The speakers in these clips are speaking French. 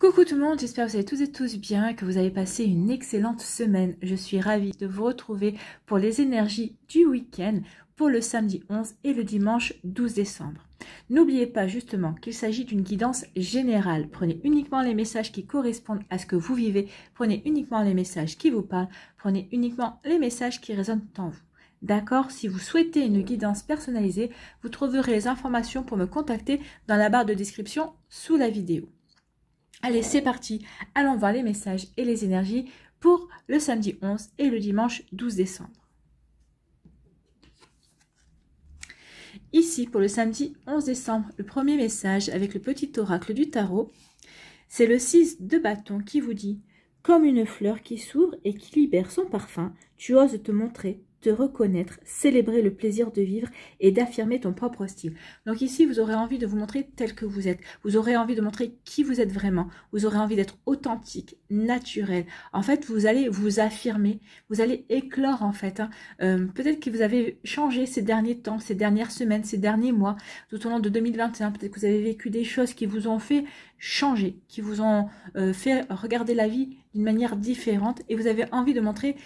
Coucou tout le monde, j'espère que vous allez tous et tous bien, que vous avez passé une excellente semaine. Je suis ravie de vous retrouver pour les énergies du week-end pour le samedi 11 et le dimanche 12 décembre. N'oubliez pas justement qu'il s'agit d'une guidance générale. Prenez uniquement les messages qui correspondent à ce que vous vivez, prenez uniquement les messages qui vous parlent, prenez uniquement les messages qui résonnent en vous. D'accord Si vous souhaitez une guidance personnalisée, vous trouverez les informations pour me contacter dans la barre de description sous la vidéo. Allez, c'est parti. Allons voir les messages et les énergies pour le samedi 11 et le dimanche 12 décembre. Ici, pour le samedi 11 décembre, le premier message avec le petit oracle du tarot, c'est le 6 de bâton qui vous dit « Comme une fleur qui s'ouvre et qui libère son parfum, tu oses te montrer te reconnaître, célébrer le plaisir de vivre et d'affirmer ton propre style. Donc ici, vous aurez envie de vous montrer tel que vous êtes. Vous aurez envie de montrer qui vous êtes vraiment. Vous aurez envie d'être authentique, naturel. En fait, vous allez vous affirmer. Vous allez éclore, en fait. Hein. Euh, peut-être que vous avez changé ces derniers temps, ces dernières semaines, ces derniers mois, tout au long de 2021. Peut-être que vous avez vécu des choses qui vous ont fait changer, qui vous ont euh, fait regarder la vie d'une manière différente et vous avez envie de montrer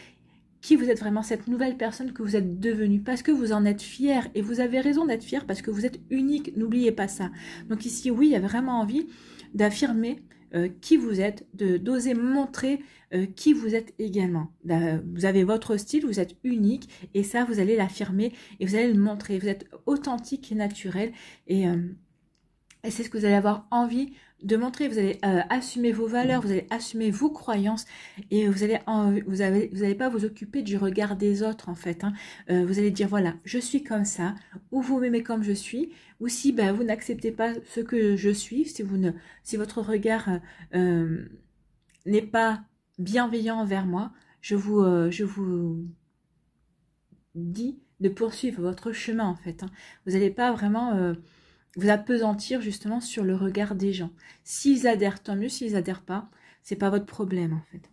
qui vous êtes vraiment, cette nouvelle personne que vous êtes devenue, parce que vous en êtes fier. Et vous avez raison d'être fier parce que vous êtes unique, n'oubliez pas ça. Donc ici, oui, il y a vraiment envie d'affirmer euh, qui vous êtes, d'oser montrer euh, qui vous êtes également. vous avez votre style, vous êtes unique et ça, vous allez l'affirmer et vous allez le montrer. Vous êtes authentique et naturel et, euh, et c'est ce que vous allez avoir envie de montrer, vous allez euh, assumer vos valeurs, vous allez assumer vos croyances et vous allez vous vous pas vous occuper du regard des autres en fait. Hein. Euh, vous allez dire voilà, je suis comme ça, ou vous m'aimez comme je suis, ou si ben, vous n'acceptez pas ce que je suis, si vous ne, si votre regard euh, n'est pas bienveillant envers moi, je vous, je vous dis de poursuivre votre chemin en fait. Hein. Vous n'allez pas vraiment vous appesantir justement sur le regard des gens. S'ils adhèrent, tant mieux, s'ils adhèrent pas, c'est pas votre problème en fait.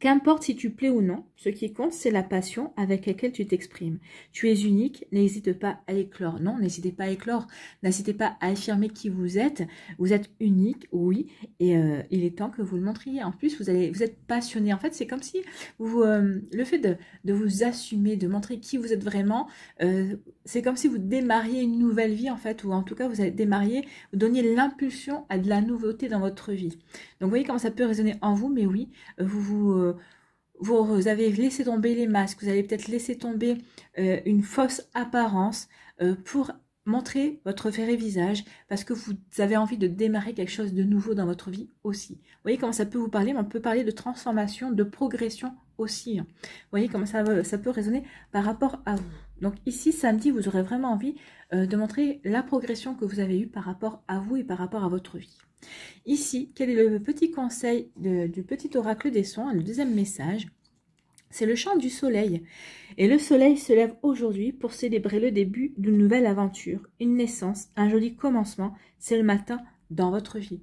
Qu'importe si tu plais ou non, ce qui compte, c'est la passion avec laquelle tu t'exprimes. Tu es unique, n'hésite pas à éclore. Non, n'hésitez pas à éclore, n'hésitez pas à affirmer qui vous êtes. Vous êtes unique, oui, et euh, il est temps que vous le montriez. En plus, vous, allez, vous êtes passionné. En fait, c'est comme si vous, euh, le fait de, vous assumer, de montrer qui vous êtes vraiment, euh, c'est comme si vous démarriez une nouvelle vie, en fait, ou en tout cas, vous allez démarrer, vous donniez l'impulsion à de la nouveauté dans votre vie. Donc, vous voyez comment ça peut résonner en vous, mais oui, vous vous euh, vous, avez laissé tomber les masques, vous avez peut-être laissé tomber euh, une fausse apparence euh, pour montrer votre vrai visage parce que vous avez envie de démarrer quelque chose de nouveau dans votre vie aussi. Vous voyez comment ça peut vous parler, mais on peut parler de transformation, de progression aussi. Hein. Vous voyez comment ça, peut résonner par rapport à vous. Donc ici, samedi, vous aurez vraiment envie de montrer la progression que vous avez eue par rapport à vous et par rapport à votre vie. Ici, quel est le petit conseil du petit oracle des sons, le deuxième message c'est le chant du soleil. Et le soleil se lève aujourd'hui pour célébrer le début d'une nouvelle aventure, une naissance, un joli commencement. C'est le matin dans votre vie.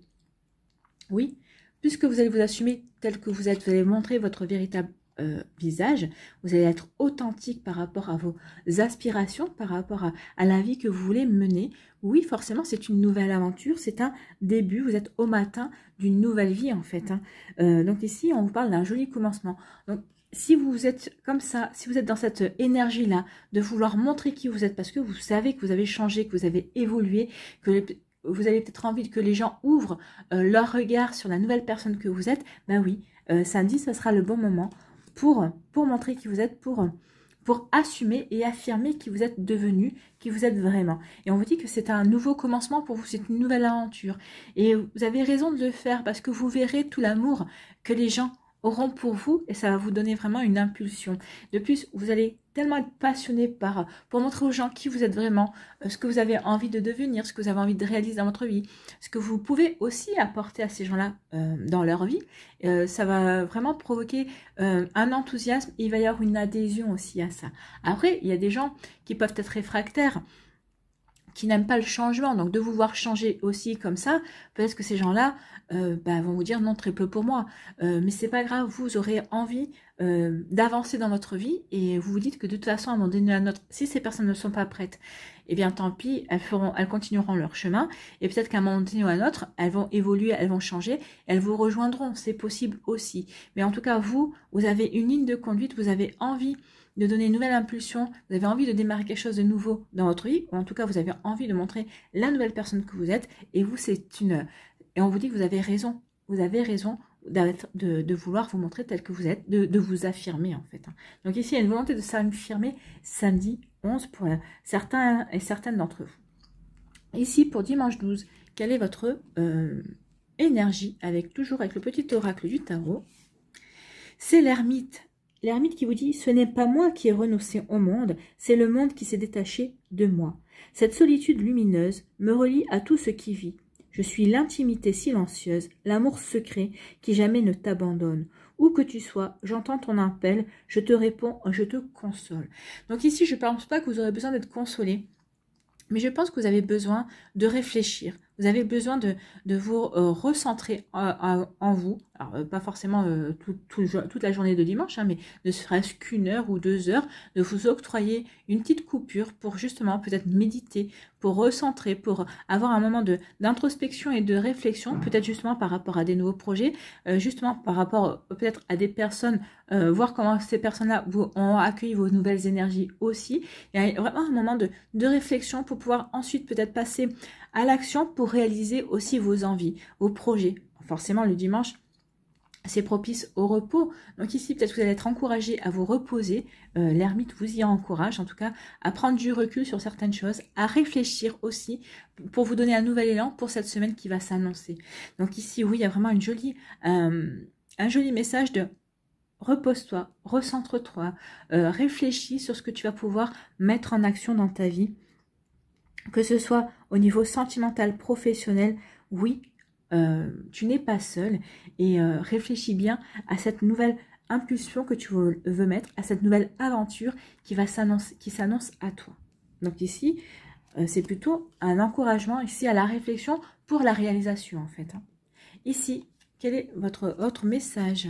Oui, puisque vous allez vous assumer tel que vous êtes, vous allez montrer votre véritable euh, visage, vous allez être authentique par rapport à vos aspirations, par rapport à, la vie que vous voulez mener. Oui, forcément, c'est une nouvelle aventure, c'est un début, vous êtes au matin d'une nouvelle vie en fait. Hein. Euh, donc ici, on vous parle d'un joli commencement. Donc si vous êtes comme ça, si vous êtes dans cette énergie-là, de vouloir montrer qui vous êtes, parce que vous savez que vous avez changé, que vous avez évolué, que vous avez peut-être envie que les gens ouvrent euh, leur regard sur la nouvelle personne que vous êtes, ben oui, samedi, ce sera le bon moment pour, pour montrer qui vous êtes, pour, pour assumer et affirmer qui vous êtes devenu, qui vous êtes vraiment. Et on vous dit que c'est un nouveau commencement pour vous, c'est une nouvelle aventure. Et vous avez raison de le faire parce que vous verrez tout l'amour que les gens auront pour vous et ça va vous donner vraiment une impulsion. De plus, vous allez tellement être passionné par pour montrer aux gens qui vous êtes vraiment, euh, ce que vous avez envie de devenir, ce que vous avez envie de réaliser dans votre vie, ce que vous pouvez aussi apporter à ces gens-là euh, dans leur vie. Euh, ça va vraiment provoquer un enthousiasme. Et il va y avoir une adhésion aussi à ça. Après, il y a des gens qui peuvent être réfractaires qui n'aiment pas le changement. Donc de vous voir changer aussi comme ça, peut-être que ces gens-là euh, ben, vont vous dire non très peu pour moi. Euh, mais c'est pas grave, vous aurez envie euh, d'avancer dans votre vie et vous vous dites que de toute façon à un moment donné un autre, si ces personnes ne sont pas prêtes, eh bien tant pis, elles feront, elles continueront leur chemin et peut-être qu'à un moment donné ou à un autre, elles vont évoluer, elles vont changer, elles vous rejoindront, c'est possible aussi. Mais en tout cas vous, vous avez une ligne de conduite, vous avez envie de donner une nouvelle impulsion, vous avez envie de démarrer quelque chose de nouveau dans votre vie, ou en tout cas vous avez envie de montrer la nouvelle personne que vous êtes, et vous c'est une... Et on vous dit que vous avez raison, vous avez raison de, de, vouloir vous montrer tel que vous êtes, de, vous affirmer en fait. Hein. Donc ici il y a une volonté de s'affirmer samedi 11 pour certains et certaines d'entre vous. Ici pour dimanche 12, quelle est votre euh, énergie avec toujours avec le petit oracle du tarot C'est l'ermite L'ermite qui vous dit Ce n'est pas moi qui ai renoncé au monde, c'est le monde qui s'est détaché de moi. Cette solitude lumineuse me relie à tout ce qui vit. Je suis l'intimité silencieuse, l'amour secret qui jamais ne t'abandonne. Où que tu sois, j'entends ton appel, je te réponds, je te console. Donc ici, je ne pense pas que vous aurez besoin d'être consolé, mais je pense que vous avez besoin de réfléchir, vous avez besoin de, vous euh, recentrer euh, en, vous. Euh, pas forcément toute la journée de dimanche, hein, mais ne serait-ce qu'une heure ou deux heures, de vous octroyer une petite coupure pour justement peut-être méditer, pour recentrer, pour avoir un moment d'introspection et de réflexion, peut-être justement par rapport à des nouveaux projets, justement par rapport peut-être à des personnes, voir comment ces personnes-là ont accueilli vos nouvelles énergies aussi. Il vraiment un moment de, de réflexion pour pouvoir ensuite peut-être passer à l'action pour réaliser aussi vos envies, vos projets. Forcément, le dimanche, c'est propice au repos. Donc ici, peut-être que vous allez être encouragé à vous reposer. Euh, l'ermite vous y encourage, en tout cas, à prendre du recul sur certaines choses, à réfléchir aussi pour vous donner un nouvel élan pour cette semaine qui va s'annoncer. Donc ici, oui, il y a vraiment une jolie, euh, un joli message de repose-toi, recentre-toi, euh, réfléchis sur ce que tu vas pouvoir mettre en action dans ta vie que ce soit au niveau sentimental, professionnel, oui, euh, tu n'es pas seul et euh, réfléchis bien à cette nouvelle impulsion que tu veux, mettre, à cette nouvelle aventure qui va qui s'annonce à toi. Donc ici, euh, c'est plutôt un encouragement ici à la réflexion pour la réalisation en fait. Hein. Ici, quel est votre autre message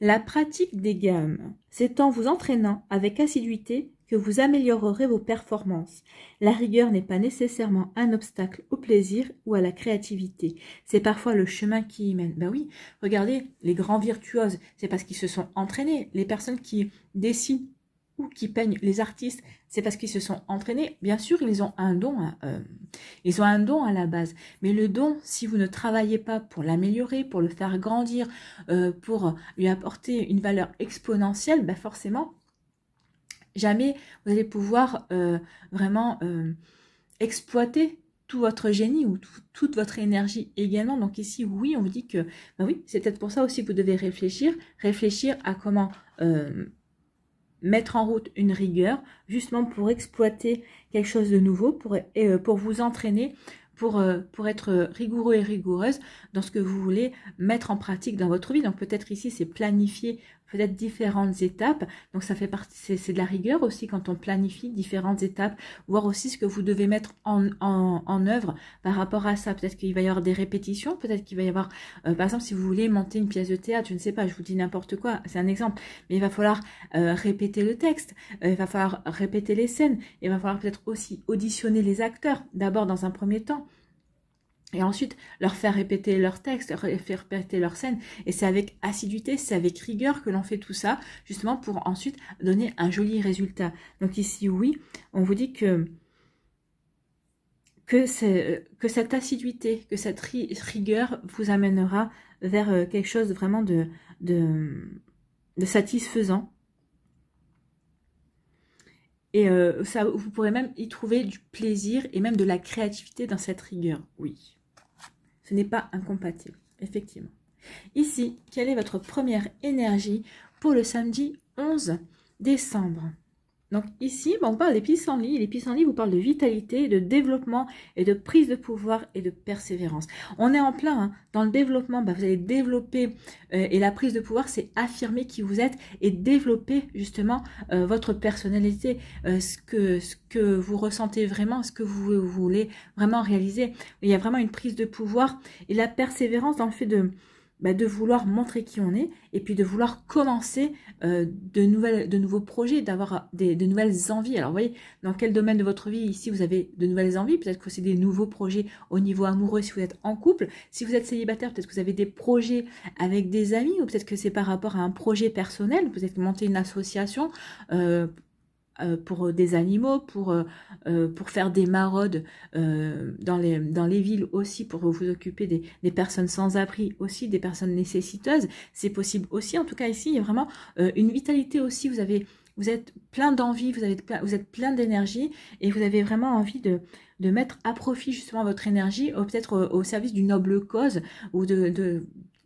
La pratique des gammes, c'est en vous entraînant avec assiduité que vous améliorerez vos performances. La rigueur n'est pas nécessairement un obstacle au plaisir ou à la créativité. C'est parfois le chemin qui y mène. Ben oui, regardez, les grands virtuoses, c'est parce qu'ils se sont entraînés. Les personnes qui dessinent ou qui peignent, les artistes, c'est parce qu'ils se sont entraînés. Bien sûr, ils ont un don, à, hein, euh, ils ont un don à la base. Mais le don, si vous ne travaillez pas pour l'améliorer, pour le faire grandir, euh, pour lui apporter une valeur exponentielle, ben forcément, Jamais vous allez pouvoir euh, vraiment euh, exploiter tout votre génie ou toute votre énergie également. Donc ici, oui, on vous dit que, bah oui, c'est peut-être pour ça aussi que vous devez réfléchir, réfléchir à comment euh, mettre en route une rigueur, justement pour exploiter quelque chose de nouveau, pour, et, pour vous entraîner, pour, pour être rigoureux et rigoureuse dans ce que vous voulez mettre en pratique dans votre vie. Donc peut-être ici, c'est planifier peut-être différentes étapes. Donc ça fait partie, c'est de la rigueur aussi quand on planifie différentes étapes, voir aussi ce que vous devez mettre en, en, en œuvre par rapport à ça. Peut-être qu'il va y avoir des répétitions, peut-être qu'il va y avoir, euh, par exemple, si vous voulez monter une pièce de théâtre, je ne sais pas, je vous dis n'importe quoi, c'est un exemple, mais il va falloir euh, répéter le texte, euh, il va falloir répéter les scènes, il va falloir peut-être aussi auditionner les acteurs, d'abord dans un premier temps. Et ensuite, leur faire répéter leur texte, leur faire répéter leur scène. Et c'est avec assiduité, c'est avec rigueur que l'on fait tout ça, justement pour ensuite donner un joli résultat. Donc ici, oui, on vous dit que que, euh, cette assiduité, que cette rigueur vous amènera vers euh, quelque chose vraiment de, de, de satisfaisant. Et euh, vous pourrez même y trouver du plaisir et même de la créativité dans cette rigueur, oui. Ce n'est pas incompatible, effectivement. Ici, quelle est votre première énergie pour le samedi 11 décembre donc ici, ben, on parle des lit, Les lit vous parlent de vitalité, de développement et de prise de pouvoir et de persévérance. On est en plein hein, dans le développement. Ben, vous allez développer euh, et la prise de pouvoir, c'est affirmer qui vous êtes et développer justement euh, votre personnalité, euh, ce, que, ce que vous ressentez vraiment, ce que vous voulez vraiment réaliser. Il y a vraiment une prise de pouvoir et la persévérance dans le fait de bah, de vouloir montrer qui on est et puis de vouloir commencer euh, de, nouvelles, de nouveaux projets, d'avoir euh, de nouvelles envies. Alors vous voyez, dans quel domaine de votre vie ici vous avez de nouvelles envies Peut-être que c'est des nouveaux projets au niveau amoureux si vous êtes en couple. Si vous êtes célibataire, peut-être que vous avez des projets avec des amis ou peut-être que c'est par rapport à un projet personnel, vous êtes monté une association, euh, euh, pour euh, des animaux, pour, euh, pour faire des maraudes dans, les, dans les villes aussi, pour vous occuper des, personnes sans abri aussi, des personnes nécessiteuses. C'est possible aussi, en tout cas ici, il y a vraiment une vitalité aussi. Vous, vous êtes plein d'envie, vous, êtes plein d'énergie et vous avez vraiment envie de, de mettre à profit justement votre énergie, peut-être au, service d'une noble cause ou de,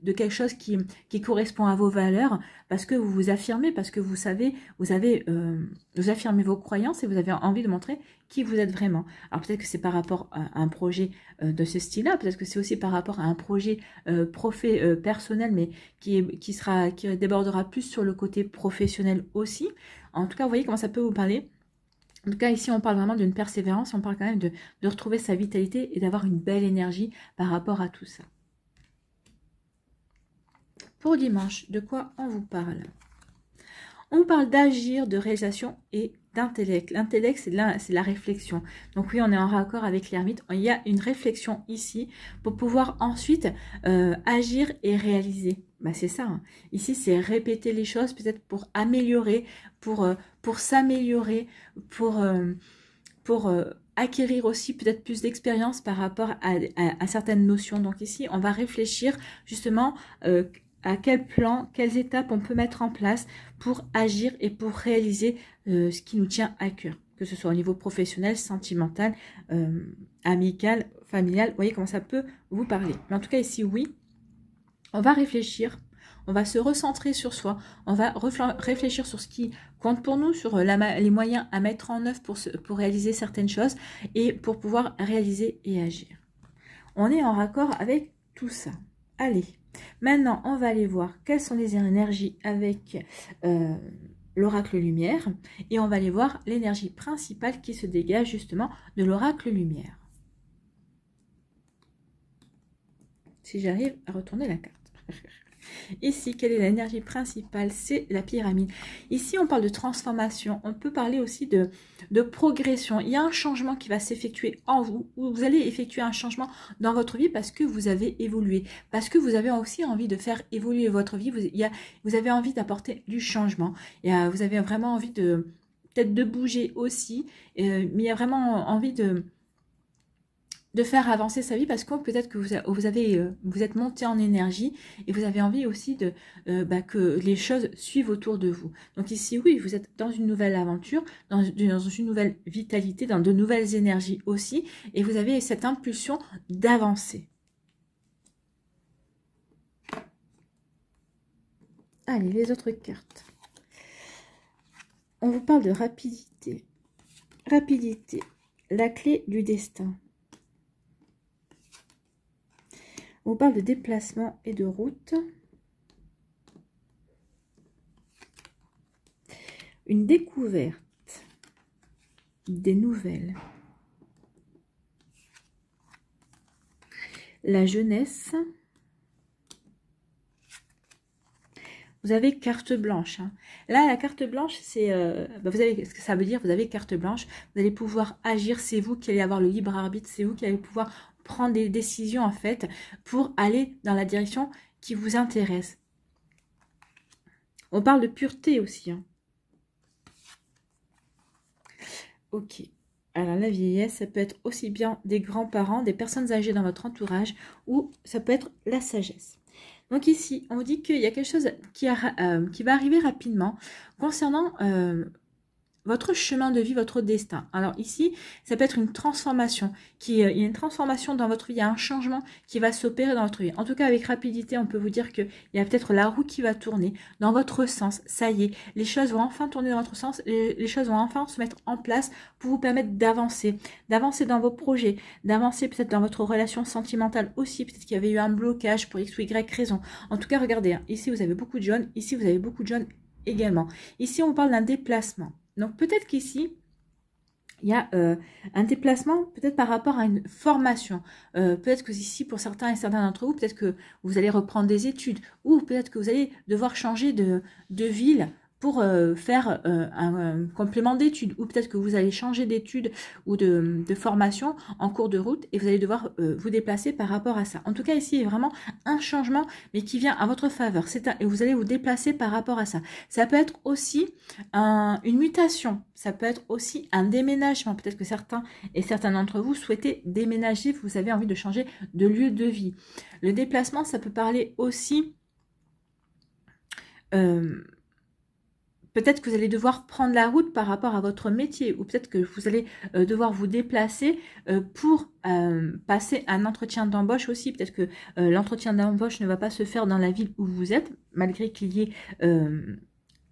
de quelque chose qui, correspond à vos valeurs, parce que vous vous affirmez, parce que vous savez, vous avez, euh, vous affirmez vos croyances et vous avez envie de montrer qui vous êtes vraiment. Alors peut-être que c'est par rapport à un projet euh, de ce style-là, peut-être que c'est aussi par rapport à un projet euh, euh personnel, mais qui, qui, sera, qui débordera plus sur le côté professionnel aussi. En tout cas, vous voyez comment ça peut vous parler. En tout cas, ici, on parle vraiment d'une persévérance, on parle quand même de, de retrouver sa vitalité et d'avoir une belle énergie par rapport à tout ça pour dimanche. De quoi on vous parle On parle d'agir, de réalisation et d'intellect. L'intellect, c'est la, la réflexion. Donc oui, on est en raccord avec l'ermite. Il y a une réflexion ici pour pouvoir ensuite euh, agir et réaliser. Bah, c'est ça. Hein. Ici, c'est répéter les choses peut-être pour améliorer, pour, euh, pour s'améliorer, pour, euh, pour acquérir aussi peut-être plus d'expérience par rapport à, certaines notions. Donc ici, on va réfléchir justement à quel plan, quelles étapes on peut mettre en place pour agir et pour réaliser euh, ce qui nous tient à cœur, que ce soit au niveau professionnel, sentimental, euh, amical, familial, vous voyez comment ça peut vous parler. Mais en tout cas ici, oui, on va réfléchir, on va se recentrer sur soi, on va réfléchir sur ce qui compte pour nous, sur euh, les moyens à mettre en œuvre pour, pour réaliser certaines choses et pour pouvoir réaliser et agir. On est en raccord avec tout ça. Allez, Maintenant, on va aller voir quelles sont les énergies avec euh, l'oracle lumière et on va aller voir l'énergie principale qui se dégage justement de l'oracle lumière. Si j'arrive à retourner la carte. Ici, quelle est l'énergie principale C'est la pyramide. Ici, on parle de transformation. On peut parler aussi de, de progression. Il y a un changement qui va s'effectuer en vous. vous allez effectuer un changement dans votre vie parce que vous avez évolué. Parce que vous avez aussi envie de faire évoluer votre vie. Vous, y a, vous avez envie d'apporter du changement. vous avez vraiment envie de peut-être de bouger aussi. Euh, mais il y a vraiment envie de de faire avancer sa vie parce que peut-être que vous, vous, avez, euh, vous êtes monté en énergie et vous avez envie aussi de, euh, bah, que les choses suivent autour de vous. Donc ici, oui, vous êtes dans une nouvelle aventure, dans, dans une nouvelle vitalité, dans de nouvelles énergies aussi, et vous avez cette impulsion d'avancer. Allez, les autres cartes. On vous parle de rapidité. Rapidité, la clé du destin. On parle de déplacement et de route. Une découverte. Des nouvelles. La jeunesse. Vous avez carte blanche. Hein. Là, la carte blanche, c'est... Euh, bah, vous savez ce que ça veut dire, vous avez carte blanche. Vous allez pouvoir agir, c'est vous qui allez avoir le libre arbitre, c'est vous qui allez pouvoir prendre des décisions en fait pour aller dans la direction qui vous intéresse. On parle de pureté aussi. Hein. Ok. Alors la vieillesse, ça peut être aussi bien des grands-parents, des personnes âgées dans votre entourage, ou ça peut être la sagesse. Donc ici, on dit qu'il y a quelque chose qui, euh, va arriver rapidement concernant euh, votre chemin de vie, votre destin. Alors ici, ça peut être une transformation, euh, il y a une transformation dans votre vie, il y a un changement qui va s'opérer dans votre vie. En tout cas, avec rapidité, on peut vous dire qu'il y a peut-être la roue qui va tourner dans votre sens. Ça y est, les choses vont enfin tourner dans votre sens, les, choses vont enfin se mettre en place pour vous permettre d'avancer, d'avancer dans vos projets, d'avancer peut-être dans votre relation sentimentale aussi, peut-être qu'il y avait eu un blocage pour X ou Y raison. En tout cas, regardez, hein, ici vous avez beaucoup de jeunes ici vous avez beaucoup de jeunes également. Ici, on parle d'un déplacement. Donc peut-être qu'ici, il y a euh, un déplacement peut-être par rapport à une formation. Euh, peut-être que ici, pour certains et certains d'entre vous, peut-être que vous allez reprendre des études ou peut-être que vous allez devoir changer de ville pour euh, faire euh, un, euh, complément d'études ou peut-être que vous allez changer d'études ou de, formation en cours de route et vous allez devoir vous déplacer par rapport à ça. En tout cas, ici, il y a vraiment un changement mais qui vient à votre faveur. C'est et vous allez vous déplacer par rapport à ça. Ça peut être aussi une mutation. Ça peut être aussi un déménagement. Peut-être que certains et certains d'entre vous souhaitez déménager. Vous avez envie de changer de lieu de vie. Le déplacement, ça peut parler aussi peut-être que vous allez devoir prendre la route par rapport à votre métier ou peut-être que vous allez euh, devoir vous déplacer euh, pour euh, passer un entretien d'embauche aussi. Peut-être que l'entretien d'embauche ne va pas se faire dans la ville où vous êtes, malgré qu'il y ait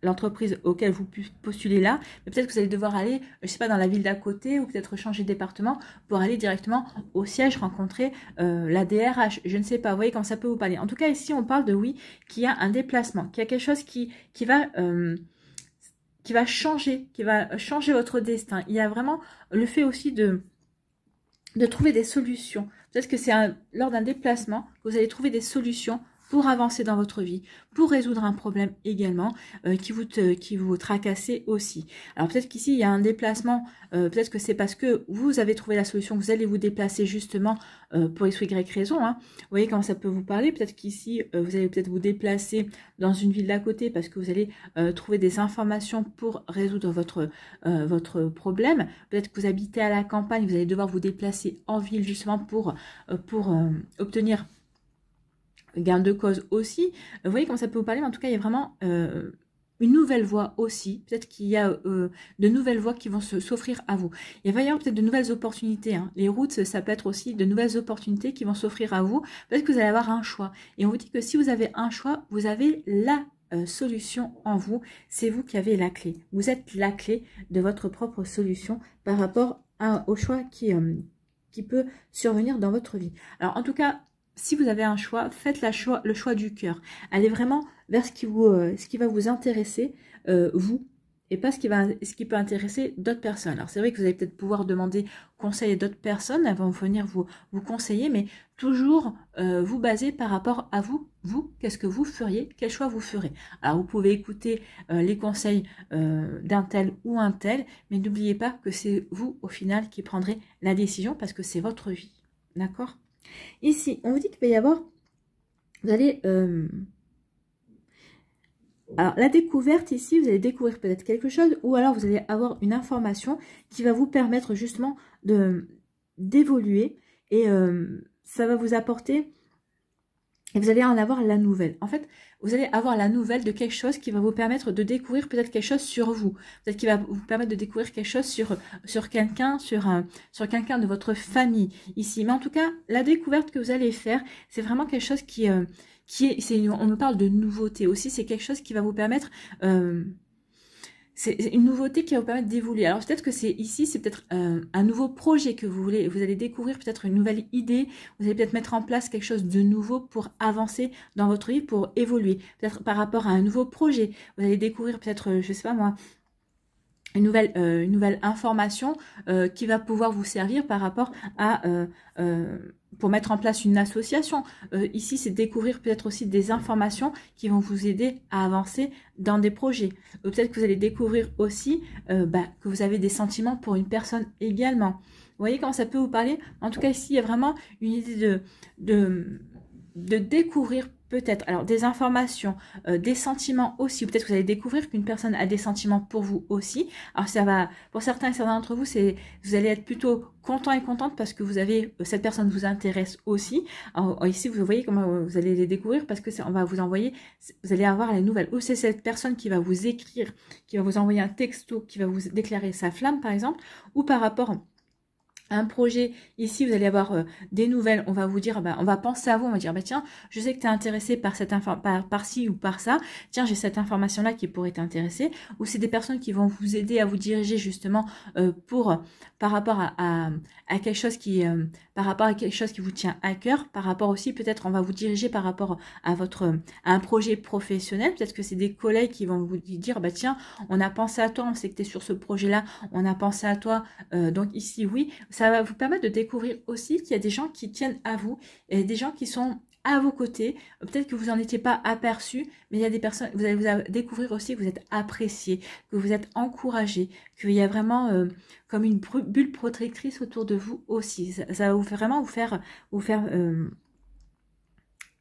l'entreprise auquel vous postulez là, mais peut-être que vous allez devoir aller, je ne sais pas, dans la ville d'à côté ou peut-être changer de département pour aller directement au siège rencontrer la DRH. Je ne sais pas, vous voyez quand ça peut vous parler. En tout cas, ici, on parle de oui, qu'il y a un déplacement, qu'il y a quelque chose qui, qui va qui va changer, qui va changer votre destin. Il y a vraiment le fait aussi de, de trouver des solutions. Peut-être que c'est lors d'un déplacement que vous allez trouver des solutions pour avancer dans votre vie, pour résoudre un problème également euh, qui vous qui vous tracassez aussi. Alors peut-être qu'ici il y a un déplacement, euh, peut-être que c'est parce que vous avez trouvé la solution, vous allez vous déplacer justement euh, pour x ou y raison. Hein. Vous voyez comment ça peut vous parler. Peut-être qu'ici vous allez peut-être vous déplacer dans une ville d'à côté parce que vous allez trouver des informations pour résoudre votre votre problème. Peut-être que vous habitez à la campagne, vous allez devoir vous déplacer en ville justement pour pour obtenir gain de cause aussi. Vous voyez comment ça peut vous parler, mais en tout cas, il y a vraiment euh, une nouvelle voie aussi. Peut-être qu'il y a euh, de nouvelles voies qui vont s'offrir à vous. Il va y avoir peut-être de nouvelles opportunités. Hein. Les routes, ça peut être aussi de nouvelles opportunités qui vont s'offrir à vous. Peut-être que vous allez avoir un choix. Et on vous dit que si vous avez un choix, vous avez la euh, solution en vous. C'est vous qui avez la clé. Vous êtes la clé de votre propre solution par rapport au choix qui, qui peut survenir dans votre vie. Alors en tout cas, si vous avez un choix, faites le choix du cœur. Allez vraiment vers ce qui, vous, euh, ce qui va vous intéresser, euh, vous, et pas ce qui, ce qui peut intéresser d'autres personnes. Alors c'est vrai que vous allez peut-être pouvoir demander conseil à d'autres personnes, elles vont venir vous, conseiller, mais toujours euh, vous baser par rapport à vous. Vous, qu'est-ce que vous feriez Quel choix vous ferez Alors vous pouvez écouter les conseils d'un tel ou un tel, mais n'oubliez pas que c'est vous au final qui prendrez la décision parce que c'est votre vie. D'accord Ici, on vous dit qu'il va y avoir... Vous allez... Euh, alors, la découverte ici, vous allez découvrir peut-être quelque chose ou alors vous allez avoir une information qui va vous permettre justement d'évoluer et euh, ça va vous apporter et vous allez en avoir la nouvelle. En fait, vous allez avoir la nouvelle de quelque chose qui va vous permettre de découvrir peut-être quelque chose sur vous, peut-être qui va vous permettre de découvrir quelque chose sur sur quelqu'un, sur un, euh, sur quelqu'un de votre famille ici. Mais en tout cas, la découverte que vous allez faire, c'est vraiment quelque chose qui euh, qui est, on me parle de nouveauté aussi, c'est quelque chose qui va vous permettre euh, c'est une nouveauté qui va vous permettre d'évoluer. Alors peut-être que c'est ici, c'est peut-être euh, un nouveau projet que vous voulez, vous allez découvrir peut-être une nouvelle idée, vous allez peut-être mettre en place quelque chose de nouveau pour avancer dans votre vie, pour évoluer. Peut-être par rapport à un nouveau projet, vous allez découvrir peut-être, euh, je sais pas moi, une nouvelle, euh, une nouvelle information euh, qui va pouvoir vous servir par rapport à euh, pour mettre en place une association. ici, c'est découvrir peut-être aussi des informations qui vont vous aider à avancer dans des projets. Peut-être que vous allez découvrir aussi bah, que vous avez des sentiments pour une personne également. Vous voyez comment ça peut vous parler En tout cas, ici, il y a vraiment une idée de, de, de découvrir peut-être, alors des informations, euh, des sentiments aussi, peut-être que vous allez découvrir qu'une personne a des sentiments pour vous aussi. Alors ça va, pour certains et certains d'entre vous, c'est vous allez être plutôt content et contente parce que vous avez euh, cette personne vous intéresse aussi. Oh, ici, vous voyez comment euh, vous allez les découvrir parce que on va vous envoyer, vous allez avoir les nouvelles. Ou c'est cette personne qui va vous écrire, qui va vous envoyer un texto, qui va vous déclarer sa flamme, par exemple, ou par rapport un projet. Ici, vous allez avoir euh, des nouvelles. On va vous dire, bah, on va penser à vous. On va dire, bah, tiens, je sais que tu es intéressé par cette par, par ci ou par ça. Tiens, j'ai cette information-là qui pourrait t'intéresser. Ou c'est des personnes qui vont vous aider à vous diriger justement euh, pour, euh, par rapport à, quelque chose qui, par rapport à quelque chose qui vous tient à cœur. Par rapport aussi, peut-être, on va vous diriger par rapport à votre, un projet professionnel. Peut-être que c'est des collègues qui vont vous dire, bah, tiens, on a pensé à toi. On sait que tu es sur ce projet-là. On a pensé à toi. donc ici, oui ça va vous permettre de découvrir aussi qu'il y a des gens qui tiennent à vous et des gens qui sont à vos côtés. Peut-être que vous n'en étiez pas aperçu, mais il y a des personnes, vous allez vous découvrir aussi que vous êtes apprécié, que vous êtes encouragé, qu'il y a vraiment euh, comme une bulle protectrice autour de vous aussi. Ça, va vraiment vous faire, vous faire euh,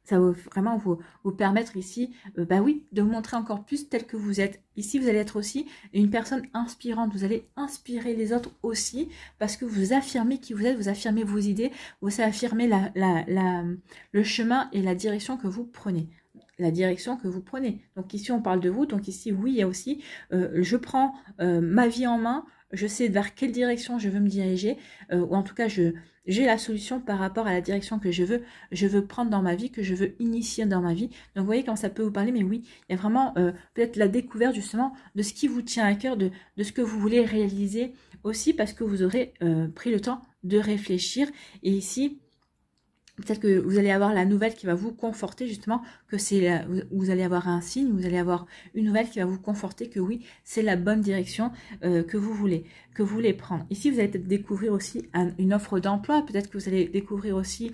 ça va vraiment vous, permettre ici, euh, bah oui, de vous montrer encore plus tel que vous êtes. Ici, vous allez être aussi une personne inspirante. Vous allez inspirer les autres aussi parce que vous affirmez qui vous êtes, vous affirmez vos idées, vous affirmez la, la, la, le chemin et la direction que vous prenez la direction que vous prenez. Donc ici, on parle de vous. Donc ici, oui, il y a aussi, euh, je prends euh, ma vie en main, je sais vers quelle direction je veux me diriger, euh, ou en tout cas, je j'ai la solution par rapport à la direction que je veux, je veux prendre dans ma vie, que je veux initier dans ma vie. Donc vous voyez quand ça peut vous parler, mais oui, il y a vraiment euh, peut-être la découverte justement de ce qui vous tient à cœur, de, de ce que vous voulez réaliser aussi, parce que vous aurez euh, pris le temps de réfléchir. Et ici, Peut-être que vous allez avoir la nouvelle qui va vous conforter justement que c'est vous allez avoir un signe, vous allez avoir une nouvelle qui va vous conforter que oui, c'est la bonne direction euh, que vous voulez que vous voulez prendre. Ici, vous allez peut-être découvrir aussi une offre d'emploi, peut-être que vous allez découvrir aussi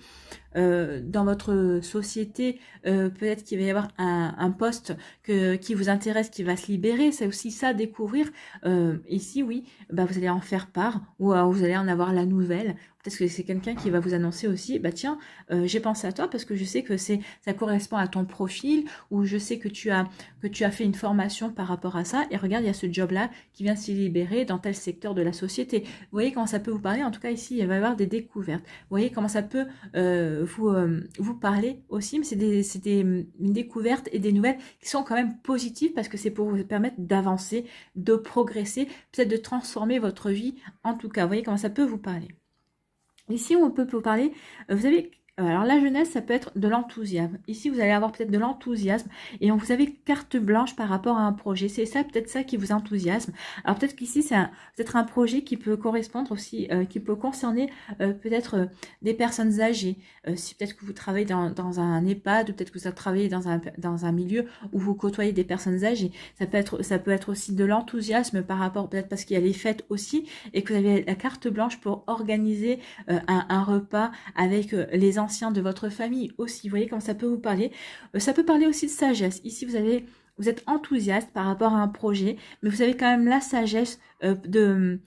euh, dans votre société, euh, peut-être qu'il va y avoir un, poste que, qui vous intéresse, qui va se libérer. C'est aussi ça, découvrir. Euh, ici, oui, bah, vous allez en faire part ou vous allez en avoir la nouvelle. Peut-être que c'est quelqu'un qui va vous annoncer aussi, bah tiens, j'ai pensé à toi parce que je sais que c'est ça correspond à ton profil ou je sais que tu as que tu as fait une formation par rapport à ça et regarde, il y a ce job là qui vient se libérer dans tel secteur de la société. Vous voyez comment ça peut vous parler. En tout cas, ici, il va y avoir des découvertes. Vous voyez comment ça peut euh, vous, euh, vous parler aussi. Mais c'est des, une découverte et des nouvelles qui sont quand même positives parce que c'est pour vous permettre d'avancer, de progresser, peut-être de transformer votre vie. En tout cas, vous voyez comment ça peut vous parler. Ici, on peut vous parler, euh, vous avez euh, alors la jeunesse, ça peut être de l'enthousiasme. Ici, vous allez avoir peut-être de l'enthousiasme et on vous avez carte blanche par rapport à un projet. C'est ça, peut-être ça qui vous enthousiasme. Alors peut-être qu'ici, c'est peut-être un projet qui peut correspondre aussi, euh, qui peut concerner euh, peut-être des personnes âgées. si peut-être que vous travaillez dans, dans un EHPAD ou peut-être que vous travaillez dans un, dans un milieu où vous côtoyez des personnes âgées. Ça peut être, ça peut être aussi de l'enthousiasme par rapport, peut-être parce qu'il y a les fêtes aussi et que vous avez la carte blanche pour organiser un, un, repas avec les enfants de votre famille aussi. Vous voyez comment ça peut vous parler. Euh, ça peut parler aussi de sagesse. Ici, vous avez vous êtes enthousiaste par rapport à un projet, mais vous avez quand même la sagesse euh, de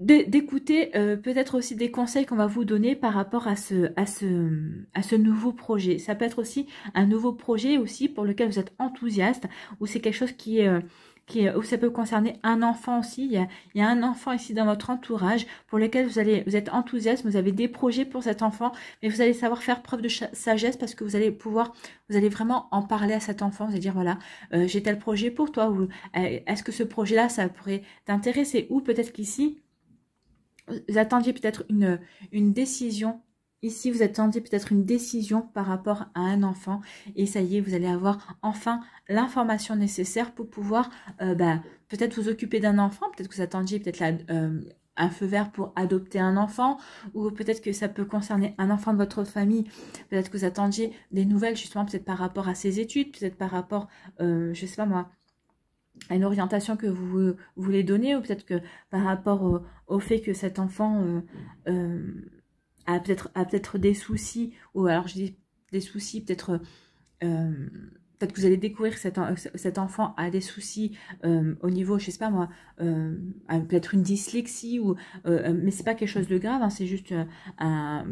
d'écouter euh, peut-être aussi des conseils qu'on va vous donner par rapport à ce, à, ce, à ce nouveau projet. Ça peut être aussi un nouveau projet aussi pour lequel vous êtes enthousiaste ou c'est quelque chose qui est qui, ça peut concerner un enfant aussi. Il y, a, un enfant ici dans votre entourage pour lequel vous, êtes enthousiaste, vous avez des projets pour cet enfant, mais vous allez savoir faire preuve de sagesse parce que vous allez pouvoir, vous allez vraiment en parler à cet enfant. Vous allez dire, voilà, euh, j'ai tel projet pour toi, euh, est-ce que ce projet-là, ça pourrait t'intéresser Ou peut-être qu'ici, vous attendiez peut-être une, une décision Ici, vous attendiez peut-être une décision par rapport à un enfant et ça y est, vous allez avoir enfin l'information nécessaire pour pouvoir euh, ben, peut-être vous occuper d'un enfant, peut-être que vous attendiez peut-être euh, un feu vert pour adopter un enfant ou peut-être que ça peut concerner un enfant de votre famille, peut-être que vous attendiez des nouvelles justement peut-être par rapport à ses études, peut-être par rapport, je euh, je sais pas moi, à une orientation que vous voulez donner ou peut-être que par rapport au fait que cet enfant a peut-être peut des soucis, ou alors je dis des soucis, peut-être euh, que vous allez découvrir que cet, enfant a des soucis euh, au niveau, je sais pas moi, euh, peut-être une dyslexie, ou mais c'est pas quelque chose de grave, hein, c'est juste un,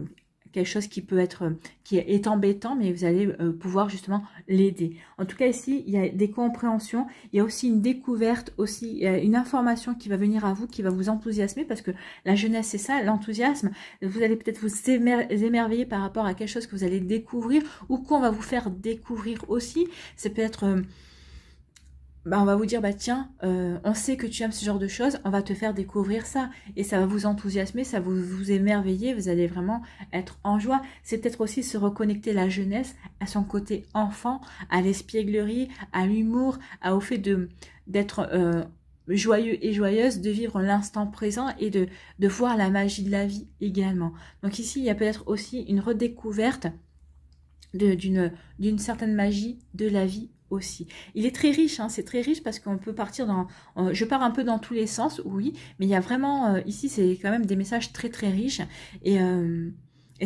quelque chose qui peut être, euh, qui est embêtant, mais vous allez euh, pouvoir justement l'aider. En tout cas, ici, il y a des compréhensions, il y a aussi une découverte, aussi une information qui va venir à vous, qui va vous enthousiasmer, parce que la jeunesse, c'est ça, l'enthousiasme. Vous allez peut-être vous émerveiller par rapport à quelque chose que vous allez découvrir ou qu'on va vous faire découvrir aussi. C'est peut-être... Euh, bah, on va vous dire, bah tiens, euh, on sait que tu aimes ce genre de choses, on va te faire découvrir ça. Et ça va vous enthousiasmer, ça va vous, émerveiller, vous allez vraiment être en joie. C'est peut-être aussi se reconnecter la jeunesse à son côté enfant, à l'espièglerie, à l'humour, au fait d'être euh, joyeux et joyeuse, de vivre l'instant présent et de, de voir la magie de la vie également. Donc ici, il y a peut-être aussi une redécouverte d'une certaine magie de la vie aussi. Il est très riche, hein. c'est très riche parce qu'on peut partir dans... Euh, je pars un peu dans tous les sens, oui, mais il y a vraiment... Euh, ici, c'est quand même des messages très très riches et... Euh,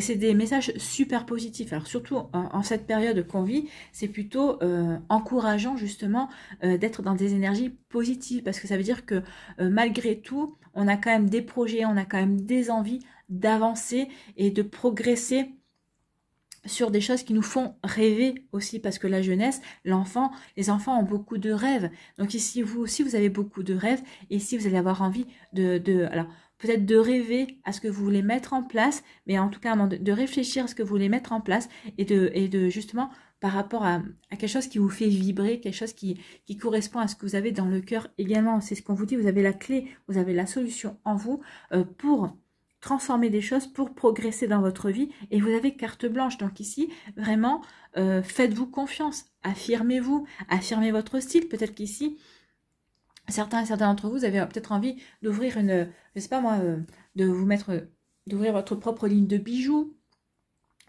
c'est des messages super positifs. Alors surtout en, cette période qu'on vit, c'est plutôt encourageant justement d'être dans des énergies positives parce que ça veut dire que malgré tout, on a quand même des projets, on a quand même des envies d'avancer et de progresser sur des choses qui nous font rêver aussi parce que la jeunesse, l'enfant, les enfants ont beaucoup de rêves. Donc ici vous aussi vous avez beaucoup de rêves et si vous allez avoir envie de, de alors peut-être de rêver à ce que vous voulez mettre en place, mais en tout cas de réfléchir à ce que vous voulez mettre en place et de, et de justement par rapport à, à, quelque chose qui vous fait vibrer, quelque chose qui, qui correspond à ce que vous avez dans le cœur également. C'est ce qu'on vous dit, vous avez la clé, vous avez la solution en vous euh, pour transformer des choses pour progresser dans votre vie et vous avez carte blanche. Donc ici, vraiment, euh, faites-vous confiance, affirmez-vous, affirmez votre style. Peut-être qu'ici, certains certains d'entre vous, avez peut-être envie d'ouvrir une, je sais pas moi, euh, de vous mettre, d'ouvrir votre propre ligne de bijoux,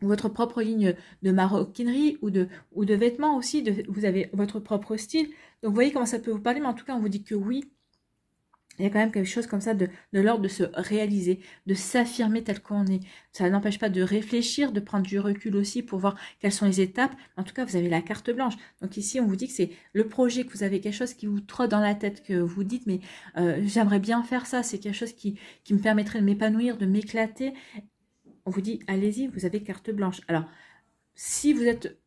votre propre ligne de maroquinerie ou de, ou de vêtements aussi, de, vous avez votre propre style. Donc vous voyez comment ça peut vous parler, mais en tout cas on vous dit que oui, il y a quand même quelque chose comme ça de, l'ordre de se réaliser, de s'affirmer tel qu'on est. Ça n'empêche pas de réfléchir, de prendre du recul aussi pour voir quelles sont les étapes. En tout cas, vous avez la carte blanche. Donc ici, on vous dit que c'est le projet, que vous avez quelque chose qui vous trotte dans la tête, que vous dites, mais euh, j'aimerais bien faire ça, c'est quelque chose qui, me permettrait de m'épanouir, de m'éclater. On vous dit, allez-y, vous avez carte blanche. Alors, si vous êtes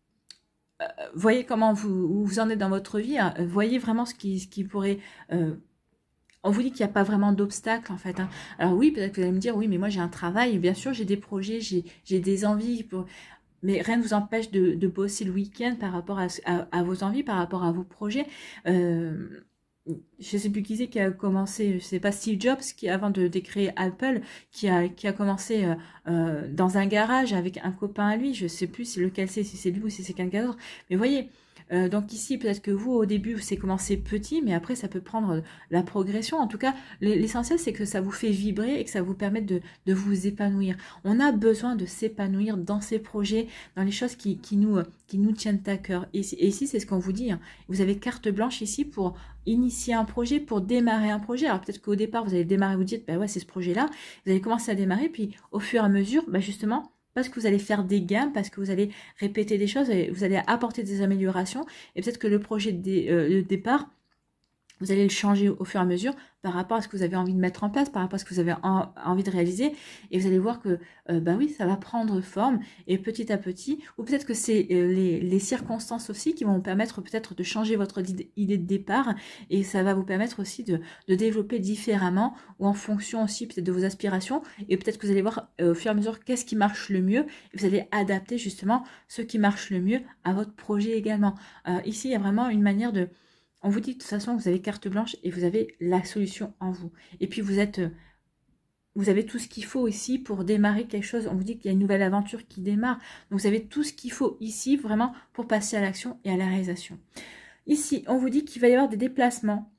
euh, voyez comment vous, en êtes dans votre vie, hein, voyez vraiment ce qui, pourrait euh, on vous dit qu'il n'y a pas vraiment d'obstacle en fait. Hein. Alors oui, peut-être que vous allez me dire, oui, mais moi j'ai un travail, bien sûr j'ai des projets, j'ai des envies, pour... mais rien ne vous empêche de, bosser le week-end par rapport à, vos envies, par rapport à vos projets. Euh, je ne sais plus qui c'est qui a commencé, je ne sais pas Steve Jobs qui avant de, créer Apple, qui a commencé euh, euh, dans un garage avec un copain à lui, je ne sais plus si lequel c'est, si c'est lui ou si c'est quelqu'un d'autre. Mais voyez, euh, donc ici, peut-être que vous, au début, c'est commencé petit, mais après, ça peut prendre la progression. En tout cas, l'essentiel, c'est que ça vous fait vibrer et que ça vous permette de, de vous épanouir. On a besoin de s'épanouir dans ces projets, dans les choses qui, qui, nous, qui nous tiennent à cœur. Et, ici, c'est ce qu'on vous dit. Hein. Vous avez carte blanche ici pour initier un projet, pour démarrer un projet. Alors peut-être qu'au départ, vous allez démarrer, vous dites, bah ouais, c'est ce projet-là. Vous allez commencer à démarrer, puis au fur et à mesure, bah justement, parce que vous allez faire des gains, parce que vous allez répéter des choses, et vous allez apporter des améliorations, et peut-être que le projet de euh, départ vous allez le changer au fur et à mesure par rapport à ce que vous avez envie de mettre en place, par rapport à ce que vous avez envie de réaliser. Et vous allez voir que, euh, ben oui, ça va prendre forme et petit à petit, ou peut-être que c'est euh, les, circonstances aussi qui vont vous permettre peut-être de changer votre idée de départ et ça va vous permettre aussi de, développer différemment ou en fonction aussi peut-être de vos aspirations. Et peut-être que vous allez voir euh, au fur et à mesure qu'est-ce qui marche le mieux et vous allez adapter justement ce qui marche le mieux à votre projet également. ici, il y a vraiment une manière de on vous dit de toute façon, vous avez carte blanche et vous avez la solution en vous. Et puis vous êtes, euh, vous avez tout ce qu'il faut ici pour démarrer quelque chose. On vous dit qu'il y a une nouvelle aventure qui démarre. Donc vous avez tout ce qu'il faut ici vraiment pour passer à l'action et à la réalisation. Ici, on vous dit qu'il va y avoir des déplacements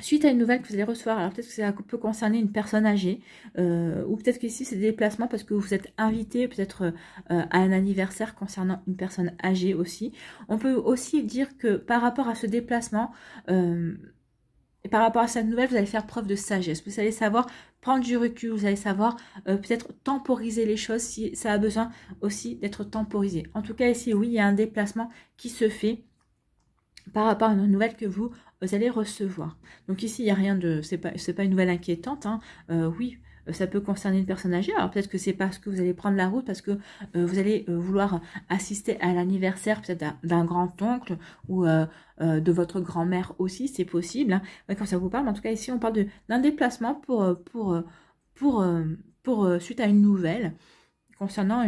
Suite à une nouvelle que vous allez recevoir, alors peut-être que ça peut concerner une personne âgée, euh, ou peut-être qu'ici c'est des déplacements parce que vous êtes invité peut-être euh, à un anniversaire concernant une personne âgée aussi. On peut aussi dire que par rapport à ce déplacement, euh, et par rapport à cette nouvelle, vous allez faire preuve de sagesse. Vous allez savoir prendre du recul, vous allez savoir peut-être temporiser les choses si ça a besoin aussi d'être temporisé. En tout cas, ici, oui, il y a un déplacement qui se fait par rapport à une nouvelle que vous vous allez recevoir. Donc ici, il n'y a rien de... c'est pas, pas une nouvelle inquiétante. Hein. Euh, oui, euh, ça peut concerner une personne âgée. Alors peut-être que c'est parce que vous allez prendre la route, parce que euh, vous allez vouloir assister à l'anniversaire peut-être d'un grand-oncle ou de votre grand-mère aussi, c'est possible. Hein. Quand ça vous parle, en tout cas ici on parle d'un déplacement pour, pour, pour, pour, suite à une nouvelle concernant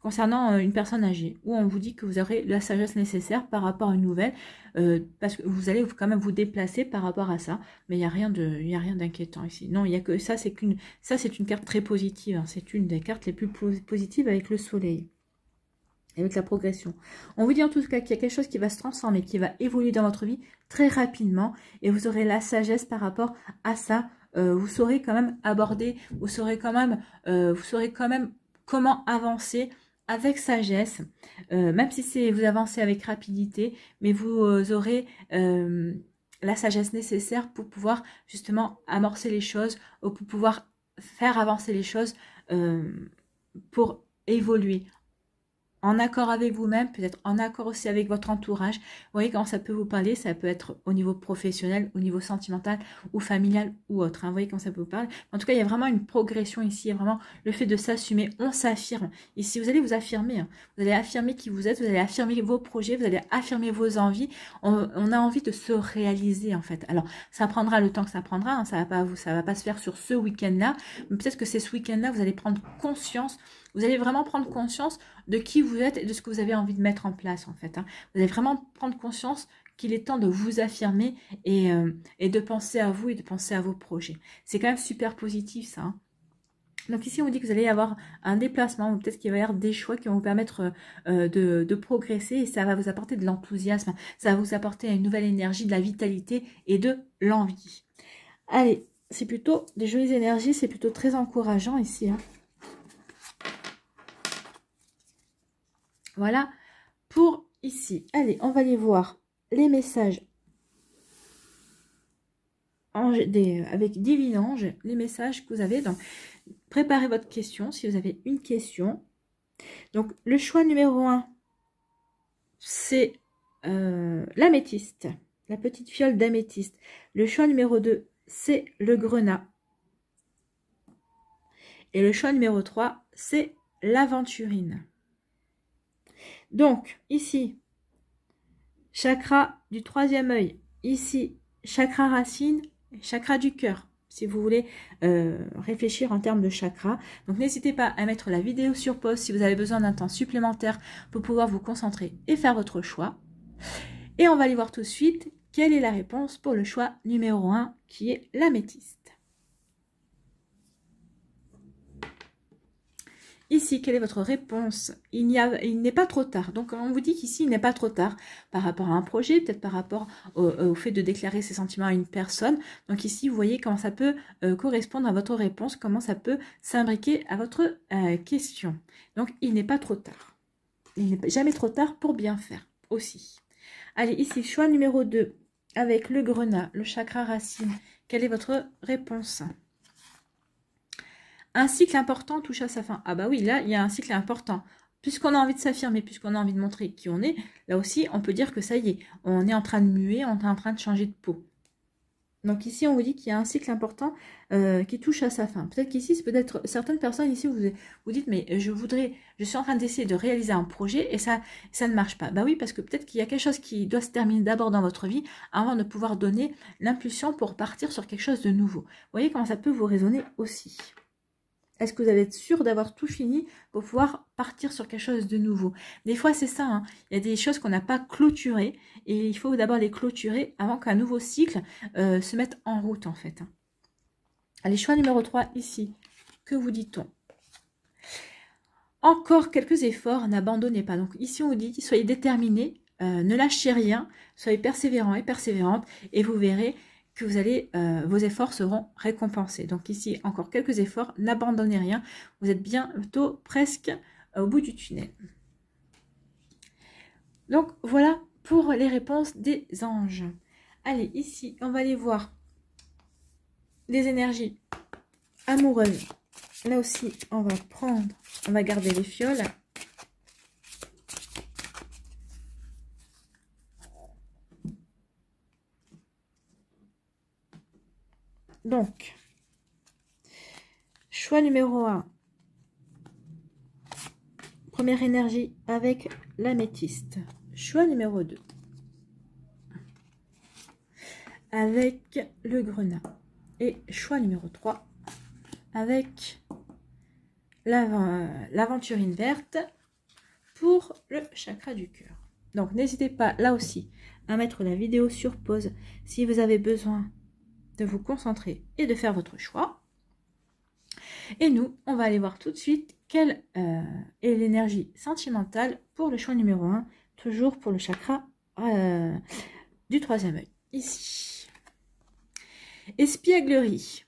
concernant euh, une personne âgée, où on vous dit que vous aurez la sagesse nécessaire par rapport à une nouvelle, euh, parce que vous allez quand même vous déplacer par rapport à ça, mais il n'y a rien d'inquiétant ici. Non, il y a que ça, c'est qu'une ça c'est une carte très positive, hein. c'est une des cartes les plus positives avec le soleil avec la progression. On vous dit en tout cas qu'il y a quelque chose qui va se transformer, qui va évoluer dans votre vie très rapidement et vous aurez la sagesse par rapport à ça. Euh, vous saurez quand même aborder, vous saurez quand même, vous saurez quand même comment avancer avec sagesse, euh, même si c'est vous avancez avec rapidité, mais vous euh, aurez euh, la sagesse nécessaire pour pouvoir justement amorcer les choses ou pour pouvoir faire avancer les choses pour évoluer en accord avec vous-même, peut-être en accord aussi avec votre entourage. Vous voyez comment ça peut vous parler, ça peut être au niveau professionnel, au niveau sentimental ou familial ou autre. Hein. Vous voyez comment ça peut vous parler. En tout cas, il y a vraiment une progression ici, il y a vraiment le fait de s'assumer, on s'affirme. Et si vous allez vous affirmer, hein, vous allez affirmer qui vous êtes, vous allez affirmer vos projets, vous allez affirmer vos envies, on, a envie de se réaliser en fait. Alors, ça prendra le temps que ça prendra, hein, ça va vous, ça va pas se faire sur ce week-end-là, mais peut-être que c'est ce week-end-là, vous allez prendre conscience vous allez vraiment prendre conscience de qui vous êtes et de ce que vous avez envie de mettre en place en fait. Hein. Vous allez vraiment prendre conscience qu'il est temps de vous affirmer euh, et, de penser à vous et de penser à vos projets. C'est quand même super positif ça. Hein. Donc ici, on vous dit que vous allez avoir un déplacement, ou peut-être qu'il va y avoir des choix qui vont vous permettre euh, euh, de, progresser et ça va vous apporter de l'enthousiasme, ça va vous apporter une nouvelle énergie, de la vitalité et de l'envie. Allez, c'est plutôt des jolies énergies, c'est plutôt très encourageant ici. Hein. Voilà pour ici. Allez, on va aller voir les messages euh, avec avec Divinange, les messages que vous avez. Donc, préparez votre question si vous avez une question. Donc, le choix numéro 1, c'est euh, l'améthyste, la petite fiole d'améthyste. Le choix numéro 2, c'est le grenat. Et le choix numéro 3, c'est l'aventurine. Donc, ici, chakra du troisième œil. Ici, chakra racine, chakra du cœur. Si vous voulez euh, réfléchir en termes de chakra. Donc n'hésitez pas à mettre la vidéo sur pause si vous avez besoin d'un temps supplémentaire pour pouvoir vous concentrer et faire votre choix. Et on va aller voir tout de suite quelle est la réponse pour le choix numéro 1 qui est l'améthyste. Ici, quelle est votre réponse Il n'est pas trop tard. Donc, on vous dit qu'ici, il n'est pas trop tard par rapport à un projet, peut-être par rapport au, euh, fait de déclarer ses sentiments à une personne. Donc ici, vous voyez comment ça peut euh, correspondre à votre réponse, comment ça peut s'imbriquer à votre euh, question. Donc, il n'est pas trop tard. Il n'est jamais trop tard pour bien faire aussi. Allez, ici, choix numéro 2 avec le grenat, le chakra racine. Quelle est votre réponse un cycle important touche à sa fin. Ah bah oui, là, il y a un cycle important. Puisqu'on a envie de s'affirmer, puisqu'on a envie de montrer qui on est, là aussi, on peut dire que ça y est, on est en train de muer, on est en train de changer de peau. Donc ici, on vous dit qu'il y a un cycle important euh, qui touche à sa fin. Peut-être qu'ici, peut-être certaines personnes ici vous vous dites mais je voudrais, je suis en train d'essayer de réaliser un projet et ça ça ne marche pas. Bah oui, parce que peut-être qu'il y a quelque chose qui doit se terminer d'abord dans votre vie avant de pouvoir donner l'impulsion pour partir sur quelque chose de nouveau. Vous voyez comment ça peut vous résonner aussi. Est-ce que vous allez être sûr d'avoir tout fini pour pouvoir partir sur quelque chose de nouveau Des fois, c'est ça. Hein. Il y a des choses qu'on n'a pas clôturées et il faut d'abord les clôturer avant qu'un nouveau cycle euh, se mette en route, en fait. Hein. Allez, choix numéro 3 ici. Que vous dit-on Encore quelques efforts, n'abandonnez pas. Donc ici, on vous dit, soyez déterminés, euh, ne lâchez rien, soyez persévérants et persévérantes et vous verrez vous allez, euh, vos efforts seront récompensés. Donc ici, encore quelques efforts, n'abandonnez rien, vous êtes bientôt presque euh, au bout du tunnel. Donc voilà pour les réponses des anges. Allez, ici, on va aller voir les énergies amoureuses. Là aussi, on va prendre, on va garder les fioles. Donc, choix numéro 1. Première énergie avec l'améthyste. Choix numéro 2. Avec le grenat. Et choix numéro 3. Avec l'aventurine verte pour le chakra du cœur. Donc n'hésitez pas là aussi à mettre la vidéo sur pause si vous avez besoin vous concentrer et de faire votre choix. Et nous, on va aller voir tout de suite quelle euh, est l'énergie sentimentale pour le choix numéro 1, toujours pour le chakra euh, du troisième œil, ici. Espièglerie.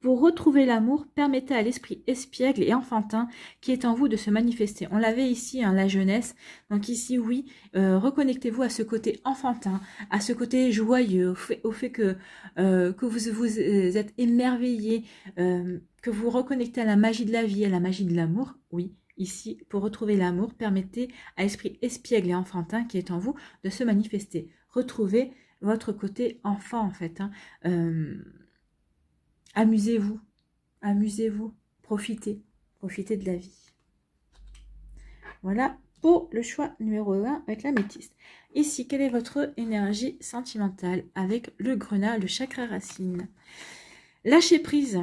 Pour retrouver l'amour, permettez à l'esprit espiègle et enfantin qui est en vous de se manifester. On l'avait ici, hein, la jeunesse. Donc ici, oui, euh, reconnectez-vous à ce côté enfantin, à ce côté joyeux, au fait, que, euh, que vous vous euh, êtes émerveillé, que vous reconnectez à la magie de la vie, et à la magie de l'amour. Oui, ici, pour retrouver l'amour, permettez à l'esprit espiègle et enfantin qui est en vous de se manifester. Retrouvez votre côté enfant, en fait. Hein Amusez-vous, amusez-vous, profitez, profitez de la vie. Voilà pour le choix numéro 1 avec la métisse. Ici, quelle est votre énergie sentimentale avec le grenat, le chakra racine Lâchez prise.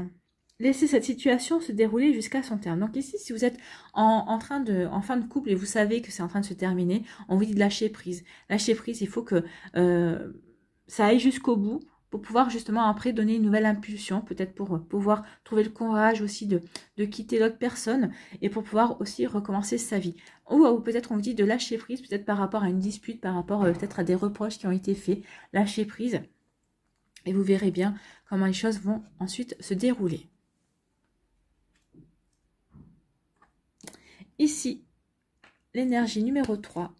Laissez cette situation se dérouler jusqu'à son terme. Donc ici, si vous êtes en, train de, en fin de couple et vous savez que c'est en train de se terminer, on vous dit de lâcher prise. Lâchez prise, il faut que euh, ça aille jusqu'au bout pour pouvoir justement après donner une nouvelle impulsion, peut-être pour euh, pouvoir trouver le courage aussi de, quitter l'autre personne et pour pouvoir aussi recommencer sa vie. Ou, peut-être on vous dit de lâcher prise, peut-être par rapport à une dispute, par rapport euh, peut-être à des reproches qui ont été faits, lâcher prise. Et vous verrez bien comment les choses vont ensuite se dérouler. Ici, l'énergie numéro 3,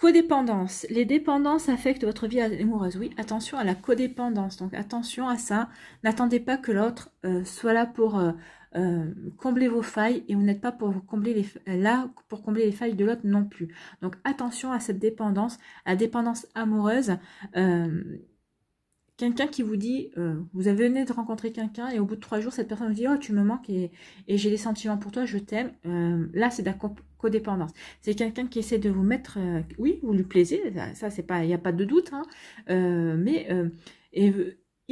Codépendance. Les dépendances affectent votre vie amoureuse. Oui, attention à la codépendance. Donc attention à ça. N'attendez pas que l'autre euh, soit là pour euh, euh, combler vos failles et vous n'êtes pas pour combler les là pour combler les failles de l'autre non plus. Donc attention à cette dépendance, à la dépendance amoureuse quelqu'un qui vous dit, euh, vous avez venez de rencontrer quelqu'un et au bout de trois jours, cette personne vous dit, oh, tu me manques et, et j'ai des sentiments pour toi, je t'aime, euh, là, c'est de la codépendance. C'est quelqu'un qui essaie de vous mettre, euh, oui, vous lui plaisez, ça, il n'y a pas de doute, hein. mais et,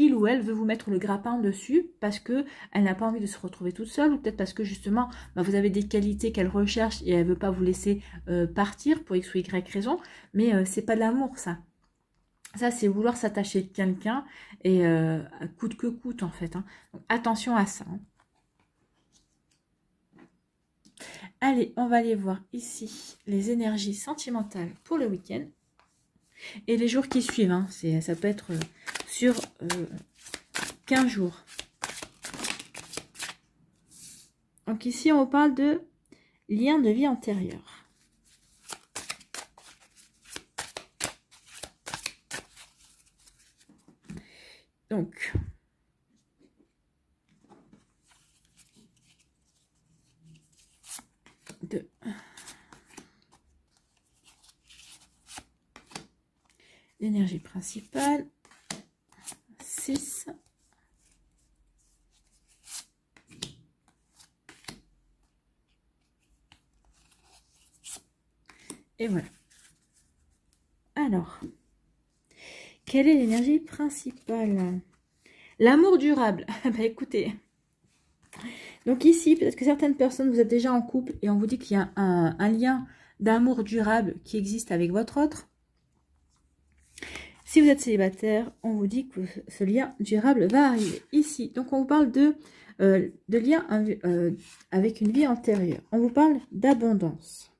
il ou elle veut vous mettre le grappin dessus parce qu'elle n'a pas envie de se retrouver toute seule ou peut-être parce que justement bah, vous avez des qualités qu'elle recherche et elle ne veut pas vous laisser partir pour x ou y raison mais c'est pas de l'amour ça ça, c'est vouloir s'attacher à quelqu'un et euh, coûte que coûte, en fait. Hein. Donc, attention à ça. Hein. Allez, on va aller voir ici les énergies sentimentales pour le week-end. Et les jours qui suivent, hein. ça peut être euh, sur 15 euh, jours. Donc ici, on parle de lien de vie antérieure. Donc, de L'énergie principale, 6. Et voilà. Alors, quelle est l'énergie principale L'amour durable. Ah bah, écoutez. Donc ici, peut-être que certaines personnes, vous êtes déjà en couple et on vous dit qu'il y a un, lien d'amour durable qui existe avec votre autre. Si vous êtes célibataire, on vous dit que ce lien durable va arriver ici. Donc on vous parle de, euh, de lien euh, avec une vie antérieure. On vous parle d'abondance.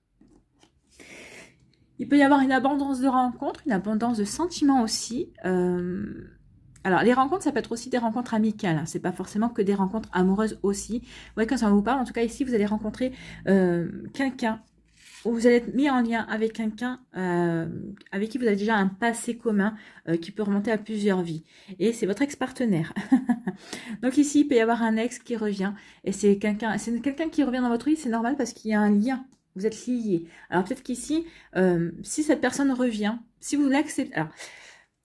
Il peut y avoir une abondance de rencontres, une abondance de sentiments aussi. Euh, alors, les rencontres, ça peut être aussi des rencontres amicales. Ce hein. C'est pas forcément que des rencontres amoureuses aussi. Vous voyez, quand ça vous parle, en tout cas, ici, vous allez rencontrer euh, quelqu'un où vous allez être mis en lien avec quelqu'un euh, avec qui vous avez déjà un passé commun qui peut remonter à plusieurs vies. Et c'est votre ex-partenaire. Donc ici, il peut y avoir un ex qui revient. Et c'est quelqu'un quelqu'un qui revient dans votre vie, c'est normal parce qu'il y a un lien vous êtes lié. Alors peut-être qu'ici, euh, si cette personne revient, si vous l'acceptez,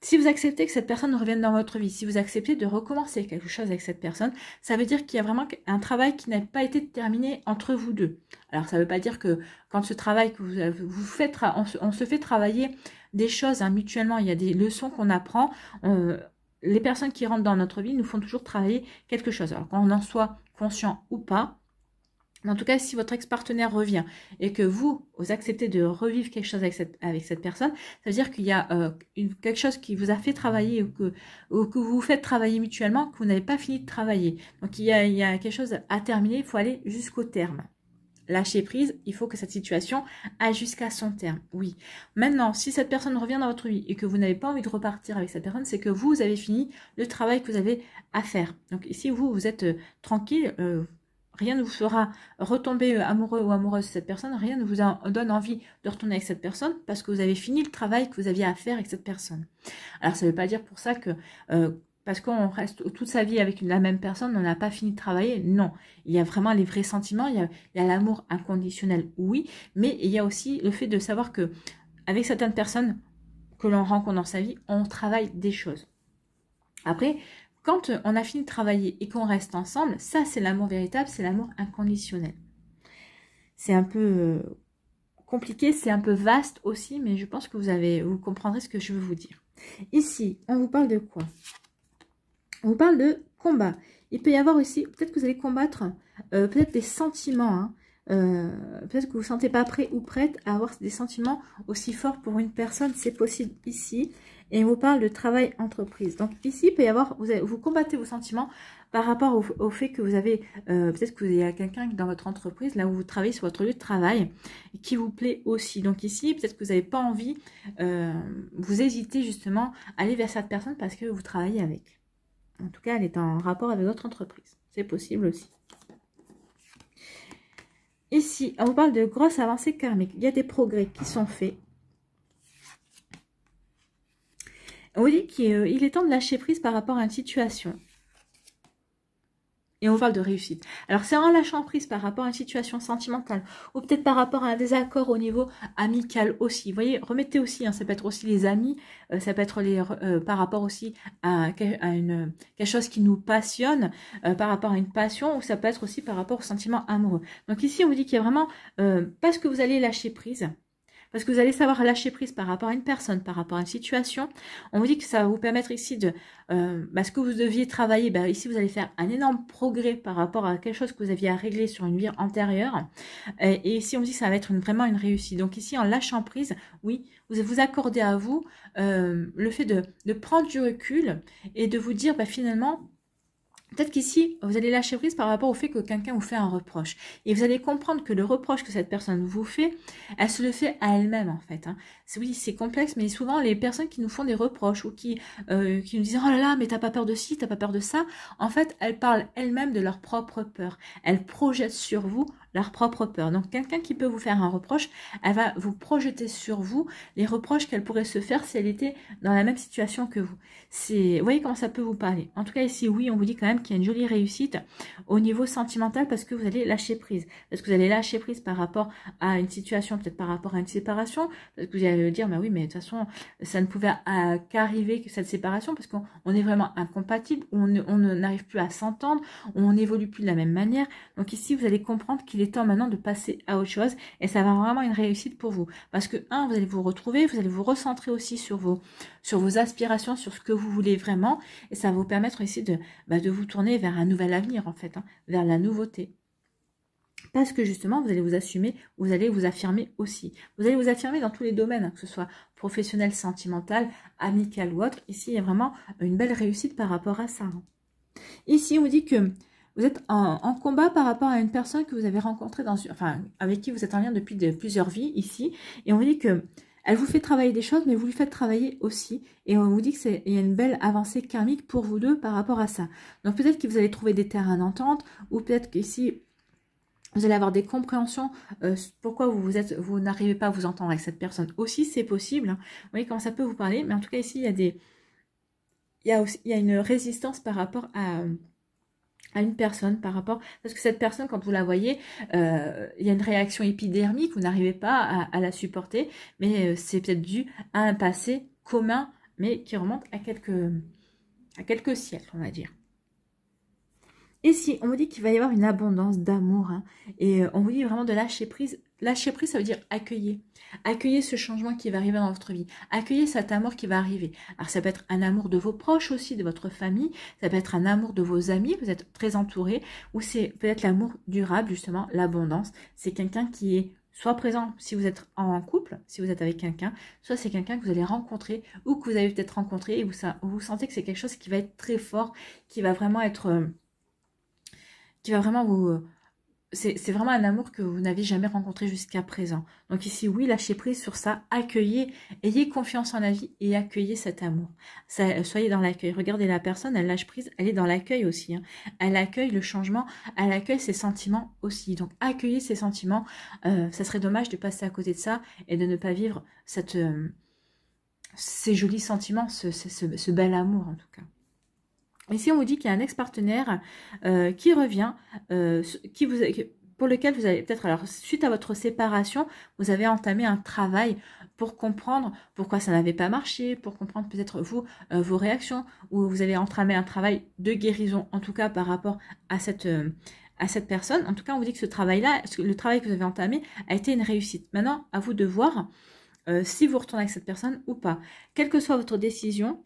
si vous acceptez que cette personne revienne dans votre vie, si vous acceptez de recommencer quelque chose avec cette personne, ça veut dire qu'il y a vraiment un travail qui n'a pas été terminé entre vous deux. Alors ça ne veut pas dire que quand ce travail que vous, euh, faites, on se, fait travailler des choses hein, mutuellement, il y a des leçons qu'on apprend. les personnes qui rentrent dans notre vie nous font toujours travailler quelque chose. Alors qu'on en soit conscient ou pas, en tout cas, si votre ex-partenaire revient et que vous, vous acceptez de revivre quelque chose avec cette, avec cette personne, ça veut dire qu'il y a euh, quelque chose qui vous a fait travailler ou que, que vous vous faites travailler mutuellement, que vous n'avez pas fini de travailler. Donc il y, a, il y a quelque chose à terminer, il faut aller jusqu'au terme. Lâcher prise, il faut que cette situation aille jusqu'à son terme. Oui. Maintenant, si cette personne revient dans votre vie et que vous n'avez pas envie de repartir avec cette personne, c'est que vous, avez fini le travail que vous avez à faire. Donc ici, vous, vous êtes euh, tranquille. Euh, rien ne vous fera retomber euh, amoureux ou amoureuse de cette personne, rien ne vous donne envie de retourner avec cette personne parce que vous avez fini le travail que vous aviez à faire avec cette personne. Alors ça ne veut pas dire pour ça que euh, parce qu'on reste toute sa vie avec la même personne, on n'a pas fini de travailler. Non, il y a vraiment les vrais sentiments, il y a l'amour inconditionnel, oui, mais il y a aussi le fait de savoir que avec certaines personnes que l'on rencontre dans sa vie, on travaille des choses. Après, quand euh, on a fini de travailler et qu'on reste ensemble, ça c'est l'amour véritable, c'est l'amour inconditionnel. C'est un peu euh, compliqué, c'est un peu vaste aussi, mais je pense que vous, avez, vous comprendrez ce que je veux vous dire. Ici, on vous parle de quoi On vous parle de combat. Il peut y avoir aussi, peut-être que vous allez combattre, euh, peut-être des sentiments, hein. peut-être que vous ne vous sentez pas prêt ou prête à avoir des sentiments aussi forts pour une personne, c'est possible ici et on vous parle de travail entreprise. Donc ici, peut y avoir, vous, combattez vos sentiments par rapport au, fait que vous avez, euh, peut-être que vous avez quelqu'un dans votre entreprise, là où vous travaillez sur votre lieu de travail, qui vous plaît aussi. Donc ici, peut-être que vous n'avez pas envie, euh, vous hésitez justement à aller vers cette personne parce que vous travaillez avec. En tout cas, elle est en rapport avec votre entreprise. C'est possible aussi. Ici, on vous parle de grosses avancées karmiques. Il y a des progrès qui sont faits On dit qu'il euh, est temps de lâcher prise par rapport à une situation. Et on parle de réussite. Alors c'est en lâchant prise par rapport à une situation sentimentale ou peut-être par rapport à un désaccord au niveau amical aussi. Vous voyez, remettez aussi, hein, ça peut être aussi les amis, euh, ça peut être les, euh, par rapport aussi à, quelque chose qui nous passionne, par rapport à une passion ou ça peut être aussi par rapport au sentiment amoureux. Donc ici on vous dit qu'il y a vraiment, parce que vous allez lâcher prise, parce que vous allez savoir lâcher prise par rapport à une personne, par rapport à une situation. On vous dit que ça va vous permettre ici de euh, bah, ce que vous deviez travailler, bah, ici vous allez faire un énorme progrès par rapport à quelque chose que vous aviez à régler sur une vie antérieure. Et, ici on vous dit que ça va être vraiment une réussite. Donc ici en lâchant prise, oui, vous vous accordez à vous euh, le fait de, de prendre du recul et de vous dire bah, finalement Peut-être qu'ici, vous allez lâcher prise par rapport au fait que quelqu'un vous fait un reproche. Et vous allez comprendre que le reproche que cette personne vous fait, elle se le fait à elle-même en fait. Hein oui, c'est complexe, mais souvent les personnes qui nous font des reproches ou qui, euh, qui nous disent Oh là là, mais t'as pas peur de ci, t'as pas peur de ça, en fait, elles parlent elles-mêmes de leur propre peur. Elles projettent sur vous leur propre peur. Donc quelqu'un qui peut vous faire un reproche, elle va vous projeter sur vous les reproches qu'elle pourrait se faire si elle était dans la même situation que vous. C'est, vous voyez comment ça peut vous parler. En tout cas ici, oui, on vous dit quand même qu'il y a une jolie réussite au niveau sentimental parce que vous allez lâcher prise. Parce que vous allez lâcher prise par rapport à une situation, peut-être par rapport à une séparation, parce que vous allez euh, dire, mais bah oui, mais de toute façon, ça ne pouvait euh, qu'arriver cette séparation parce qu'on est vraiment incompatible, on n'arrive plus à s'entendre, on n'évolue plus de la même manière. Donc ici, vous allez comprendre qu'il est temps maintenant de passer à autre chose et ça va vraiment une réussite pour vous. Parce que, un, vous allez vous retrouver, vous allez vous recentrer aussi sur vos, sur vos aspirations, sur ce que vous voulez vraiment et ça va vous permettre ici de, bah, de vous tourner vers un nouvel avenir en fait, hein, vers la nouveauté. Parce que justement, vous allez vous assumer, vous allez vous affirmer aussi. Vous allez vous affirmer dans tous les domaines, que ce soit professionnel, sentimental, amical ou autre. Ici, il y a vraiment une belle réussite par rapport à ça. Ici, on vous dit que vous êtes en, combat par rapport à une personne que vous avez rencontrée, dans, enfin, avec qui vous êtes en lien depuis plusieurs vies ici. Et on vous dit que elle vous fait travailler des choses, mais vous lui faites travailler aussi. Et on vous dit qu'il y a une belle avancée karmique pour vous deux par rapport à ça. Donc peut-être que vous allez trouver des terrains d'entente, ou peut-être qu'ici, vous allez avoir des compréhensions euh, pourquoi vous, n'arrivez pas à vous entendre avec cette personne. Aussi, c'est possible. Hein. Vous voyez comment ça peut vous parler. Mais en tout cas, ici, il y a, des, il y aussi, une résistance par rapport à, une personne par rapport parce que cette personne quand vous la voyez euh, il y a une réaction épidermique vous n'arrivez pas à, la supporter mais euh, c'est peut-être dû à un passé commun mais qui remonte à quelques siècles on va dire et si on vous dit qu'il va y avoir une abondance d'amour, hein, et euh, on vous dit vraiment de lâcher prise, lâcher prise, ça veut dire accueillir. accueillir ce changement qui va arriver dans votre vie. accueillir cet amour qui va arriver. Alors ça peut être un amour de vos proches aussi, de votre famille. Ça peut être un amour de vos amis, vous êtes très entouré. Ou c'est peut-être l'amour durable, justement, l'abondance. C'est quelqu'un qui est soit présent si vous êtes en couple, si vous êtes avec quelqu'un, soit c'est quelqu'un que vous allez rencontrer ou que vous avez peut-être rencontré et vous, vous sentez que c'est quelque chose qui va être très fort, qui va vraiment être euh, qui va vraiment vous... Euh, c'est vraiment un amour que vous n'avez jamais rencontré jusqu'à présent. Donc ici, oui, lâchez prise sur ça, accueillez, ayez confiance en la vie et accueillez cet amour. Ça, soyez dans l'accueil. Regardez la personne, elle lâche prise, elle est dans l'accueil aussi. Hein. Elle accueille le changement, elle accueille ses sentiments aussi. Donc accueillez ses sentiments. Euh, ça serait dommage de passer à côté de ça et de ne pas vivre cette, euh, ces jolis sentiments, ce bel amour en tout cas. Ici, si on vous dit qu'il y a un ex-partenaire euh, qui revient, euh, qui vous, pour lequel vous avez peut-être, alors suite à votre séparation, vous avez entamé un travail pour comprendre pourquoi ça n'avait pas marché, pour comprendre peut-être vous, euh, vos réactions, ou vous avez entamé un travail de guérison, en tout cas par rapport à cette, à cette personne. En tout cas, on vous dit que ce travail-là, le travail que vous avez entamé a été une réussite. Maintenant, à vous de voir si vous retournez avec cette personne ou pas. Quelle que soit votre décision,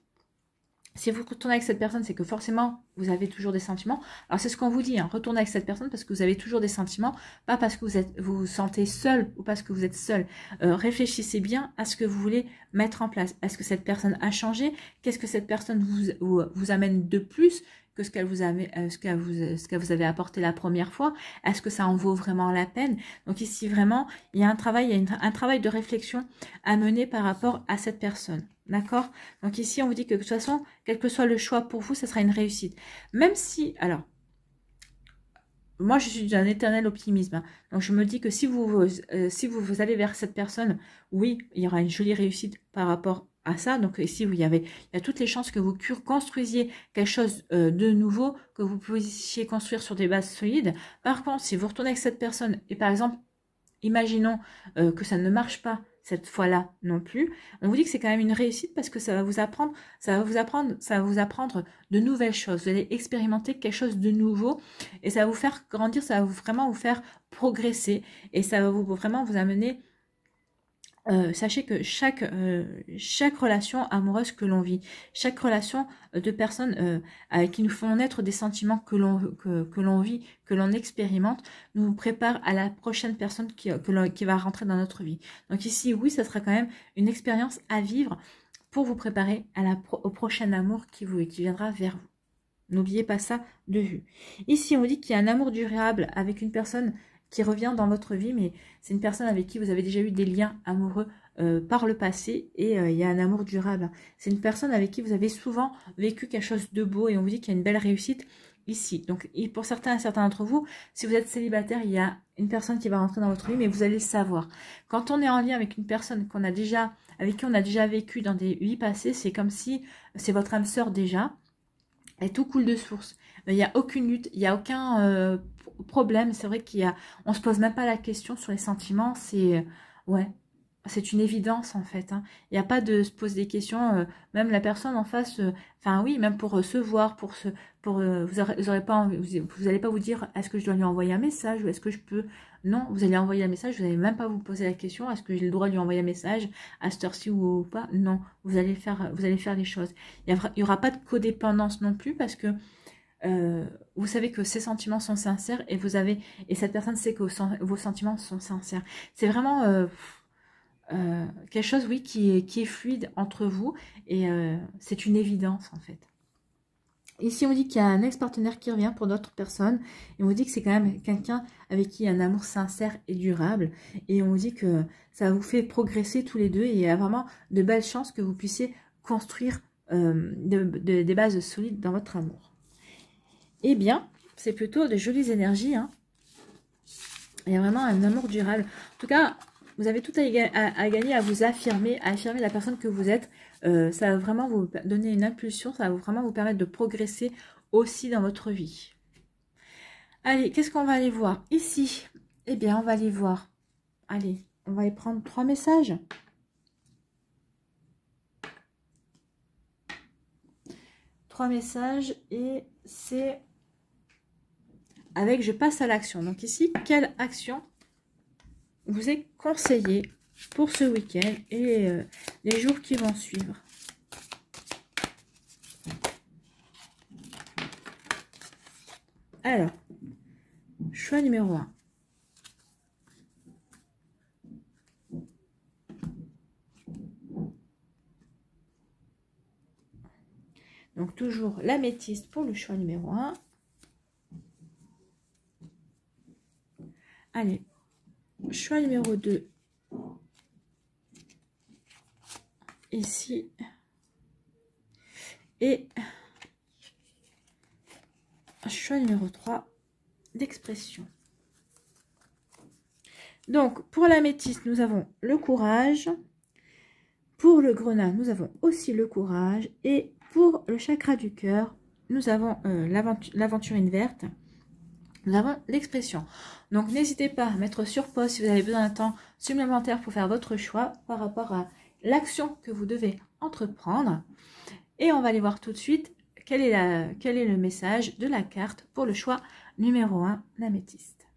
si vous retournez avec cette personne, c'est que forcément, vous avez toujours des sentiments. Alors c'est ce qu'on vous dit, hein. retournez avec cette personne parce que vous avez toujours des sentiments, pas parce que vous vous, sentez seul ou parce que vous êtes seul. Euh, réfléchissez bien à ce que vous voulez mettre en place. Est-ce que cette personne a changé Qu'est-ce que cette personne vous, vous amène de plus que ce qu'elle vous avait, euh, ce vous, euh, ce que vous avez apporté la première fois. Est-ce que ça en vaut vraiment la peine Donc ici vraiment, il y a un travail, il y a un travail de réflexion à mener par rapport à cette personne. D'accord Donc ici, on vous dit que de toute façon, quel que soit le choix pour vous, ce sera une réussite. Même si, alors, moi je suis d'un éternel optimisme. Hein. Donc je me dis que si vous, euh, si vous allez vers cette personne, oui, il y aura une jolie réussite par rapport à ça. Donc ici, euh, vous y avez, il y a toutes les chances que vous construisiez quelque chose euh, de nouveau, que vous puissiez construire sur des bases solides. Par contre, si vous retournez avec cette personne, et par exemple, imaginons euh, que ça ne marche pas cette fois-là non plus, on vous dit que c'est quand même une réussite parce que ça va vous apprendre, ça va vous apprendre, ça va vous apprendre de nouvelles choses. Vous allez expérimenter quelque chose de nouveau et ça va vous faire grandir, ça va vraiment vous faire progresser et ça va vous, vraiment vous amener euh, sachez que chaque, euh, chaque relation amoureuse que l'on vit, chaque relation euh, de personnes qui nous font naître des sentiments que l'on que, l'on vit, que l'on expérimente, nous prépare à la prochaine personne qui, va rentrer dans notre vie. Donc ici, oui, ça sera quand même une expérience à vivre pour vous préparer à au prochain amour qui, vous, qui viendra vers vous. N'oubliez pas ça de vue. Ici, on dit qu'il y a un amour durable avec une personne qui revient dans votre vie, mais c'est une personne avec qui vous avez déjà eu des liens amoureux euh, par le passé et euh, il y a un amour durable. C'est une personne avec qui vous avez souvent vécu quelque chose de beau et on vous dit qu'il y a une belle réussite ici. Donc pour certains et certains d'entre vous, si vous êtes célibataire, il y a une personne qui va rentrer dans votre vie, mais vous allez le savoir. Quand on est en lien avec une personne qu'on a déjà, avec qui on a déjà vécu dans des vies passées, c'est comme si c'est votre âme sœur déjà. Et tout coule de source. Il n'y a aucune lutte, il n'y a aucun euh, problème. C'est vrai qu'il y a, on se pose même pas la question sur les sentiments. C'est euh, ouais, c'est une évidence en fait. Hein. Il n'y a pas de se poser des questions. Euh, même la personne en face, euh, enfin oui, même pour recevoir, se voir, pour se, pour vous aurez, pas, vous, allez pas vous dire est-ce que je dois lui envoyer un message ou est-ce que je peux. Non, vous allez envoyer un message. Vous n'allez même pas vous poser la question est-ce que j'ai le droit de lui envoyer un message à cette heure-ci ou, pas. Non, vous allez faire, vous allez faire les choses. Il n'y y aura pas de codépendance non plus parce que euh, vous savez que ses sentiments sont sincères et vous avez et cette personne sait que vos, sentiments sont sincères. C'est vraiment euh, euh, quelque chose, oui, qui est, fluide entre vous et c'est une évidence en fait. Ici, on dit qu'il y a un ex-partenaire qui revient pour d'autres personnes. Et on vous dit que c'est quand même quelqu'un avec qui un amour sincère et durable. Et on vous dit que ça vous fait progresser tous les deux. Et il y a vraiment de belles chances que vous puissiez construire des bases solides dans votre amour eh bien, c'est plutôt de jolies énergies. Hein. Il y a vraiment un amour durable. En tout cas, vous avez tout à, gagner à vous affirmer, à affirmer la personne que vous êtes. Euh, ça va vraiment vous donner une impulsion, ça va vraiment vous permettre de progresser aussi dans votre vie. Allez, qu'est-ce qu'on va aller voir ici Eh bien, on va aller voir. Allez, on va y prendre trois messages. Trois messages et c'est avec je passe à l'action. Donc ici, quelle action vous est conseillée pour ce week-end et euh, les jours qui vont suivre Alors, choix numéro 1. Donc toujours l'améthyste pour le choix numéro 1. Allez, choix numéro 2. Ici. Et choix numéro 3 d'expression. Donc, pour la métisse, nous avons le courage. Pour le grenat, nous avons aussi le courage. Et pour le chakra du cœur, nous avons euh, l'aventure l'aventurine verte l'expression. Donc n'hésitez pas à mettre sur pause si vous avez besoin d'un temps supplémentaire pour faire votre choix par rapport à l'action que vous devez entreprendre. Et on va aller voir tout de suite quel est, quel est le message de la carte pour le choix numéro 1, l'améthyste.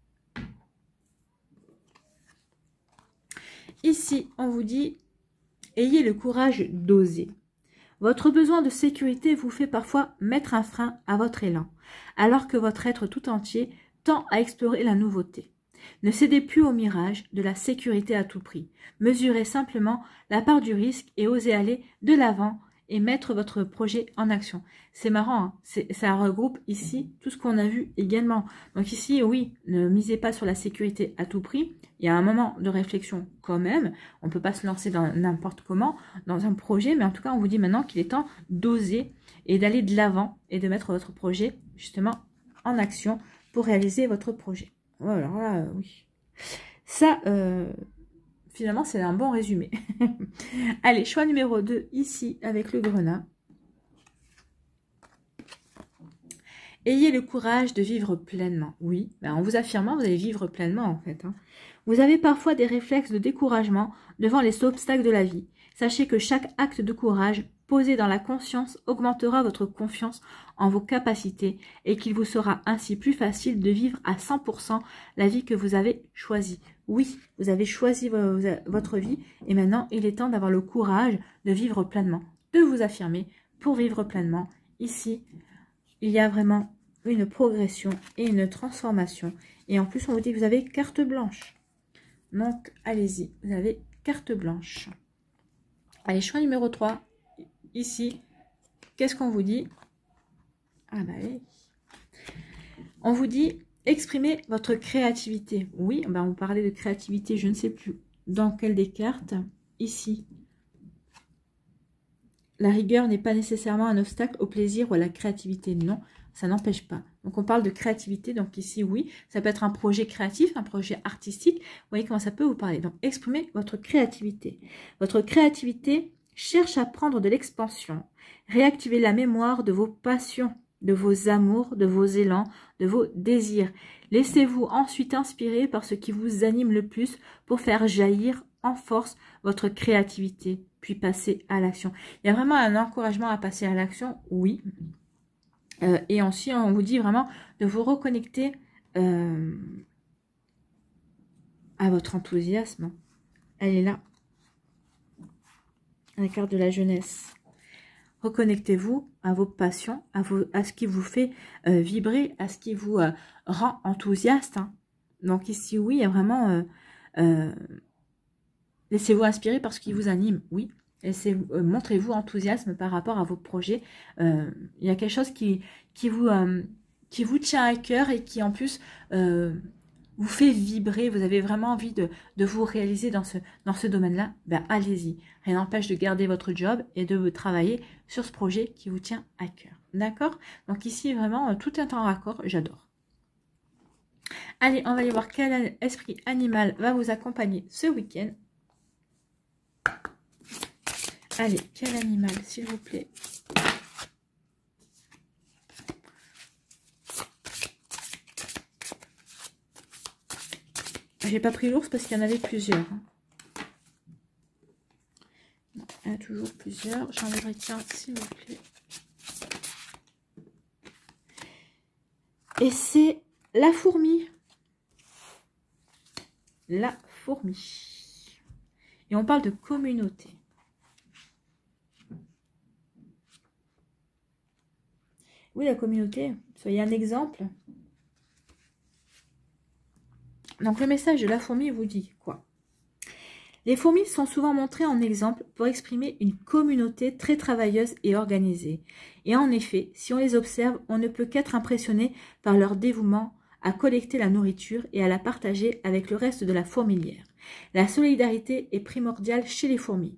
Ici, on vous dit « Ayez le courage d'oser ». Votre besoin de sécurité vous fait parfois mettre un frein à votre élan, alors que votre être tout entier tend à explorer la nouveauté. Ne cédez plus au mirage de la sécurité à tout prix. Mesurez simplement la part du risque et osez aller de l'avant et mettre votre projet en action. C'est marrant, hein. c'est ça regroupe ici tout ce qu'on a vu également. Donc ici, oui, ne misez pas sur la sécurité à tout prix. Il y a un moment de réflexion quand même. On peut pas se lancer dans n'importe comment, dans un projet, mais en tout cas, on vous dit maintenant qu'il est temps d'oser et d'aller de l'avant et de mettre votre projet justement en action pour réaliser votre projet. Voilà, oui. Ça, euh, Finalement, c'est un bon résumé. Allez, choix numéro 2, ici, avec le grenat. Ayez le courage de vivre pleinement. Oui, ben, en vous affirmant, vous allez vivre pleinement en fait. Hein. Vous avez parfois des réflexes de découragement devant les obstacles de la vie. Sachez que chaque acte de courage posé dans la conscience augmentera votre confiance en vos capacités et qu'il vous sera ainsi plus facile de vivre à 100% la vie que vous avez choisie. Oui, vous avez choisi votre vie et maintenant il est temps d'avoir le courage de vivre pleinement, de vous affirmer pour vivre pleinement. Ici, il y a vraiment une progression et une transformation. Et en plus, on vous dit que vous avez carte blanche. Donc, allez-y, vous avez carte blanche. Allez, choix numéro 3. Ici, qu'est-ce qu'on vous dit Ah bah oui. On vous dit, Exprimez votre créativité. Oui, on parlait de créativité, je ne sais plus dans quelle des cartes. Ici, la rigueur n'est pas nécessairement un obstacle au plaisir ou à la créativité. Non, ça n'empêche pas. Donc on parle de créativité, donc ici oui, ça peut être un projet créatif, un projet artistique. Vous voyez comment ça peut vous parler. Donc exprimez votre créativité. Votre créativité cherche à prendre de l'expansion. Réactiver la mémoire de vos passions de vos amours, de vos élans, de vos désirs. Laissez-vous ensuite inspirer par ce qui vous anime le plus pour faire jaillir en force votre créativité, puis passer à l'action. Il y a vraiment un encouragement à passer à l'action, oui. Euh, et ensuite, on vous dit vraiment de vous reconnecter euh, à votre enthousiasme. Elle est là. La carte de la jeunesse. Reconnectez-vous à vos passions, à, à, ce qui vous fait euh, vibrer, à ce qui vous euh, rend enthousiaste. Hein. Donc ici, oui, il a vraiment... Euh, laissez-vous inspirer par ce qui vous anime, oui. Montrez-vous enthousiasme par rapport à vos projets. il y a quelque chose qui, qui, vous, qui vous tient à cœur et qui en plus vous fait vibrer, vous avez vraiment envie de, vous réaliser dans ce, dans ce domaine-là, ben allez-y. Rien n'empêche de garder votre job et de travailler sur ce projet qui vous tient à cœur. D'accord Donc ici, vraiment, euh, tout est en raccord, j'adore. Allez, on va aller voir quel esprit animal va vous accompagner ce week-end. Allez, quel animal, s'il vous plaît j'ai pas pris l'ours parce qu'il y en avait plusieurs. Hein. il y a toujours plusieurs. J'en voudrais s'il vous plaît. Et c'est la fourmi. La fourmi. Et on parle de communauté. Oui, la communauté. Soyez un exemple. Donc le message de la fourmi vous dit quoi Les fourmis sont souvent montrées en exemple pour exprimer une communauté très travailleuse et organisée. Et en effet, si on les observe, on ne peut qu'être impressionné par leur dévouement à collecter la nourriture et à la partager avec le reste de la fourmilière. La solidarité est primordiale chez les fourmis.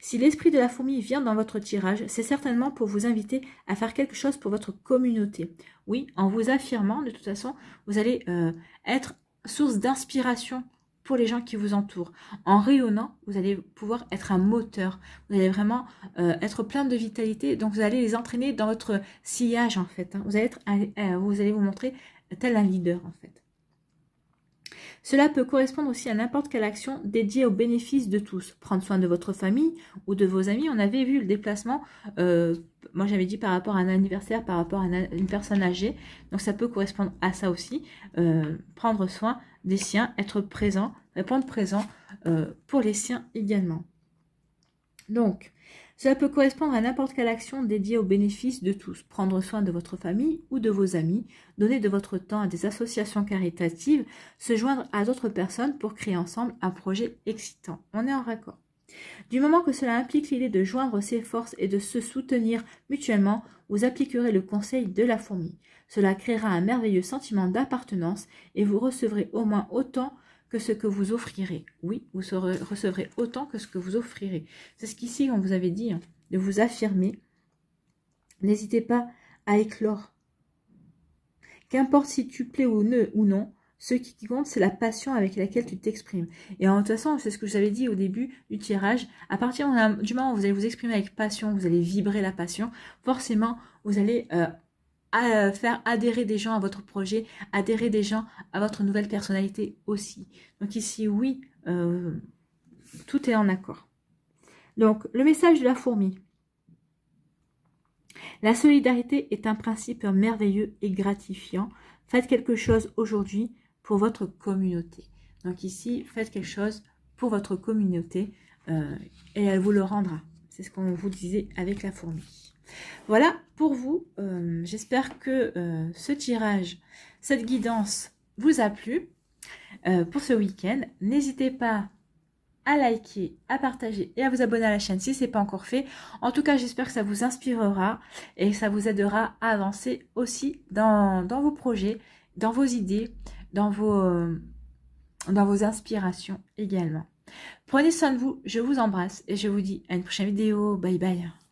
Si l'esprit de la fourmi vient dans votre tirage, c'est certainement pour vous inviter à faire quelque chose pour votre communauté. Oui, en vous affirmant, de toute façon, vous allez euh, être source d'inspiration pour les gens qui vous entourent. En rayonnant, vous allez pouvoir être un moteur. Vous allez vraiment euh, être plein de vitalité. Donc vous allez les entraîner dans votre sillage en fait. Hein. Vous allez être, euh, vous allez vous montrer tel un leader en fait. Cela peut correspondre aussi à n'importe quelle action dédiée au bénéfice de tous. Prendre soin de votre famille ou de vos amis. On avait vu le déplacement, euh, moi j'avais dit par rapport à un anniversaire, par rapport à une personne âgée. Donc ça peut correspondre à ça aussi. Euh, prendre soin des siens, être présent, répondre présent euh, pour les siens également. Donc, cela peut correspondre à n'importe quelle action dédiée au bénéfice de tous, prendre soin de votre famille ou de vos amis, donner de votre temps à des associations caritatives, se joindre à d'autres personnes pour créer ensemble un projet excitant. On est en raccord. Du moment que cela implique l'idée de joindre ses forces et de se soutenir mutuellement, vous appliquerez le conseil de la fourmi. Cela créera un merveilleux sentiment d'appartenance et vous recevrez au moins autant que ce que vous offrirez. Oui, vous recevrez autant que ce que vous offrirez. C'est ce qu'ici, on vous avait dit, hein, de vous affirmer. N'hésitez pas à éclore. Qu'importe si tu plais ou, ne, ou non, ce qui compte, c'est la passion avec laquelle tu t'exprimes. Et en, toute façon, c'est ce que j'avais dit au début du tirage. À partir du moment où vous allez vous exprimer avec passion, vous allez vibrer la passion, forcément, vous allez euh, à euh, faire adhérer des gens à votre projet, adhérer des gens à votre nouvelle personnalité aussi. Donc ici, oui, euh, tout est en accord. Donc, le message de la fourmi. La solidarité est un principe merveilleux et gratifiant. Faites quelque chose aujourd'hui pour votre communauté. Donc ici, faites quelque chose pour votre communauté euh, et elle vous le rendra. C'est ce qu'on vous disait avec la fourmi. Voilà pour vous. Euh, j'espère que euh, ce tirage, cette guidance vous a plu euh, pour ce week-end. N'hésitez pas à liker, à partager et à vous abonner à la chaîne si ce n'est pas encore fait. En tout cas, j'espère que ça vous inspirera et que ça vous aidera à avancer aussi dans, dans vos projets, dans vos idées, dans vos, dans vos inspirations également. Prenez soin de vous, je vous embrasse et je vous dis à une prochaine vidéo. Bye bye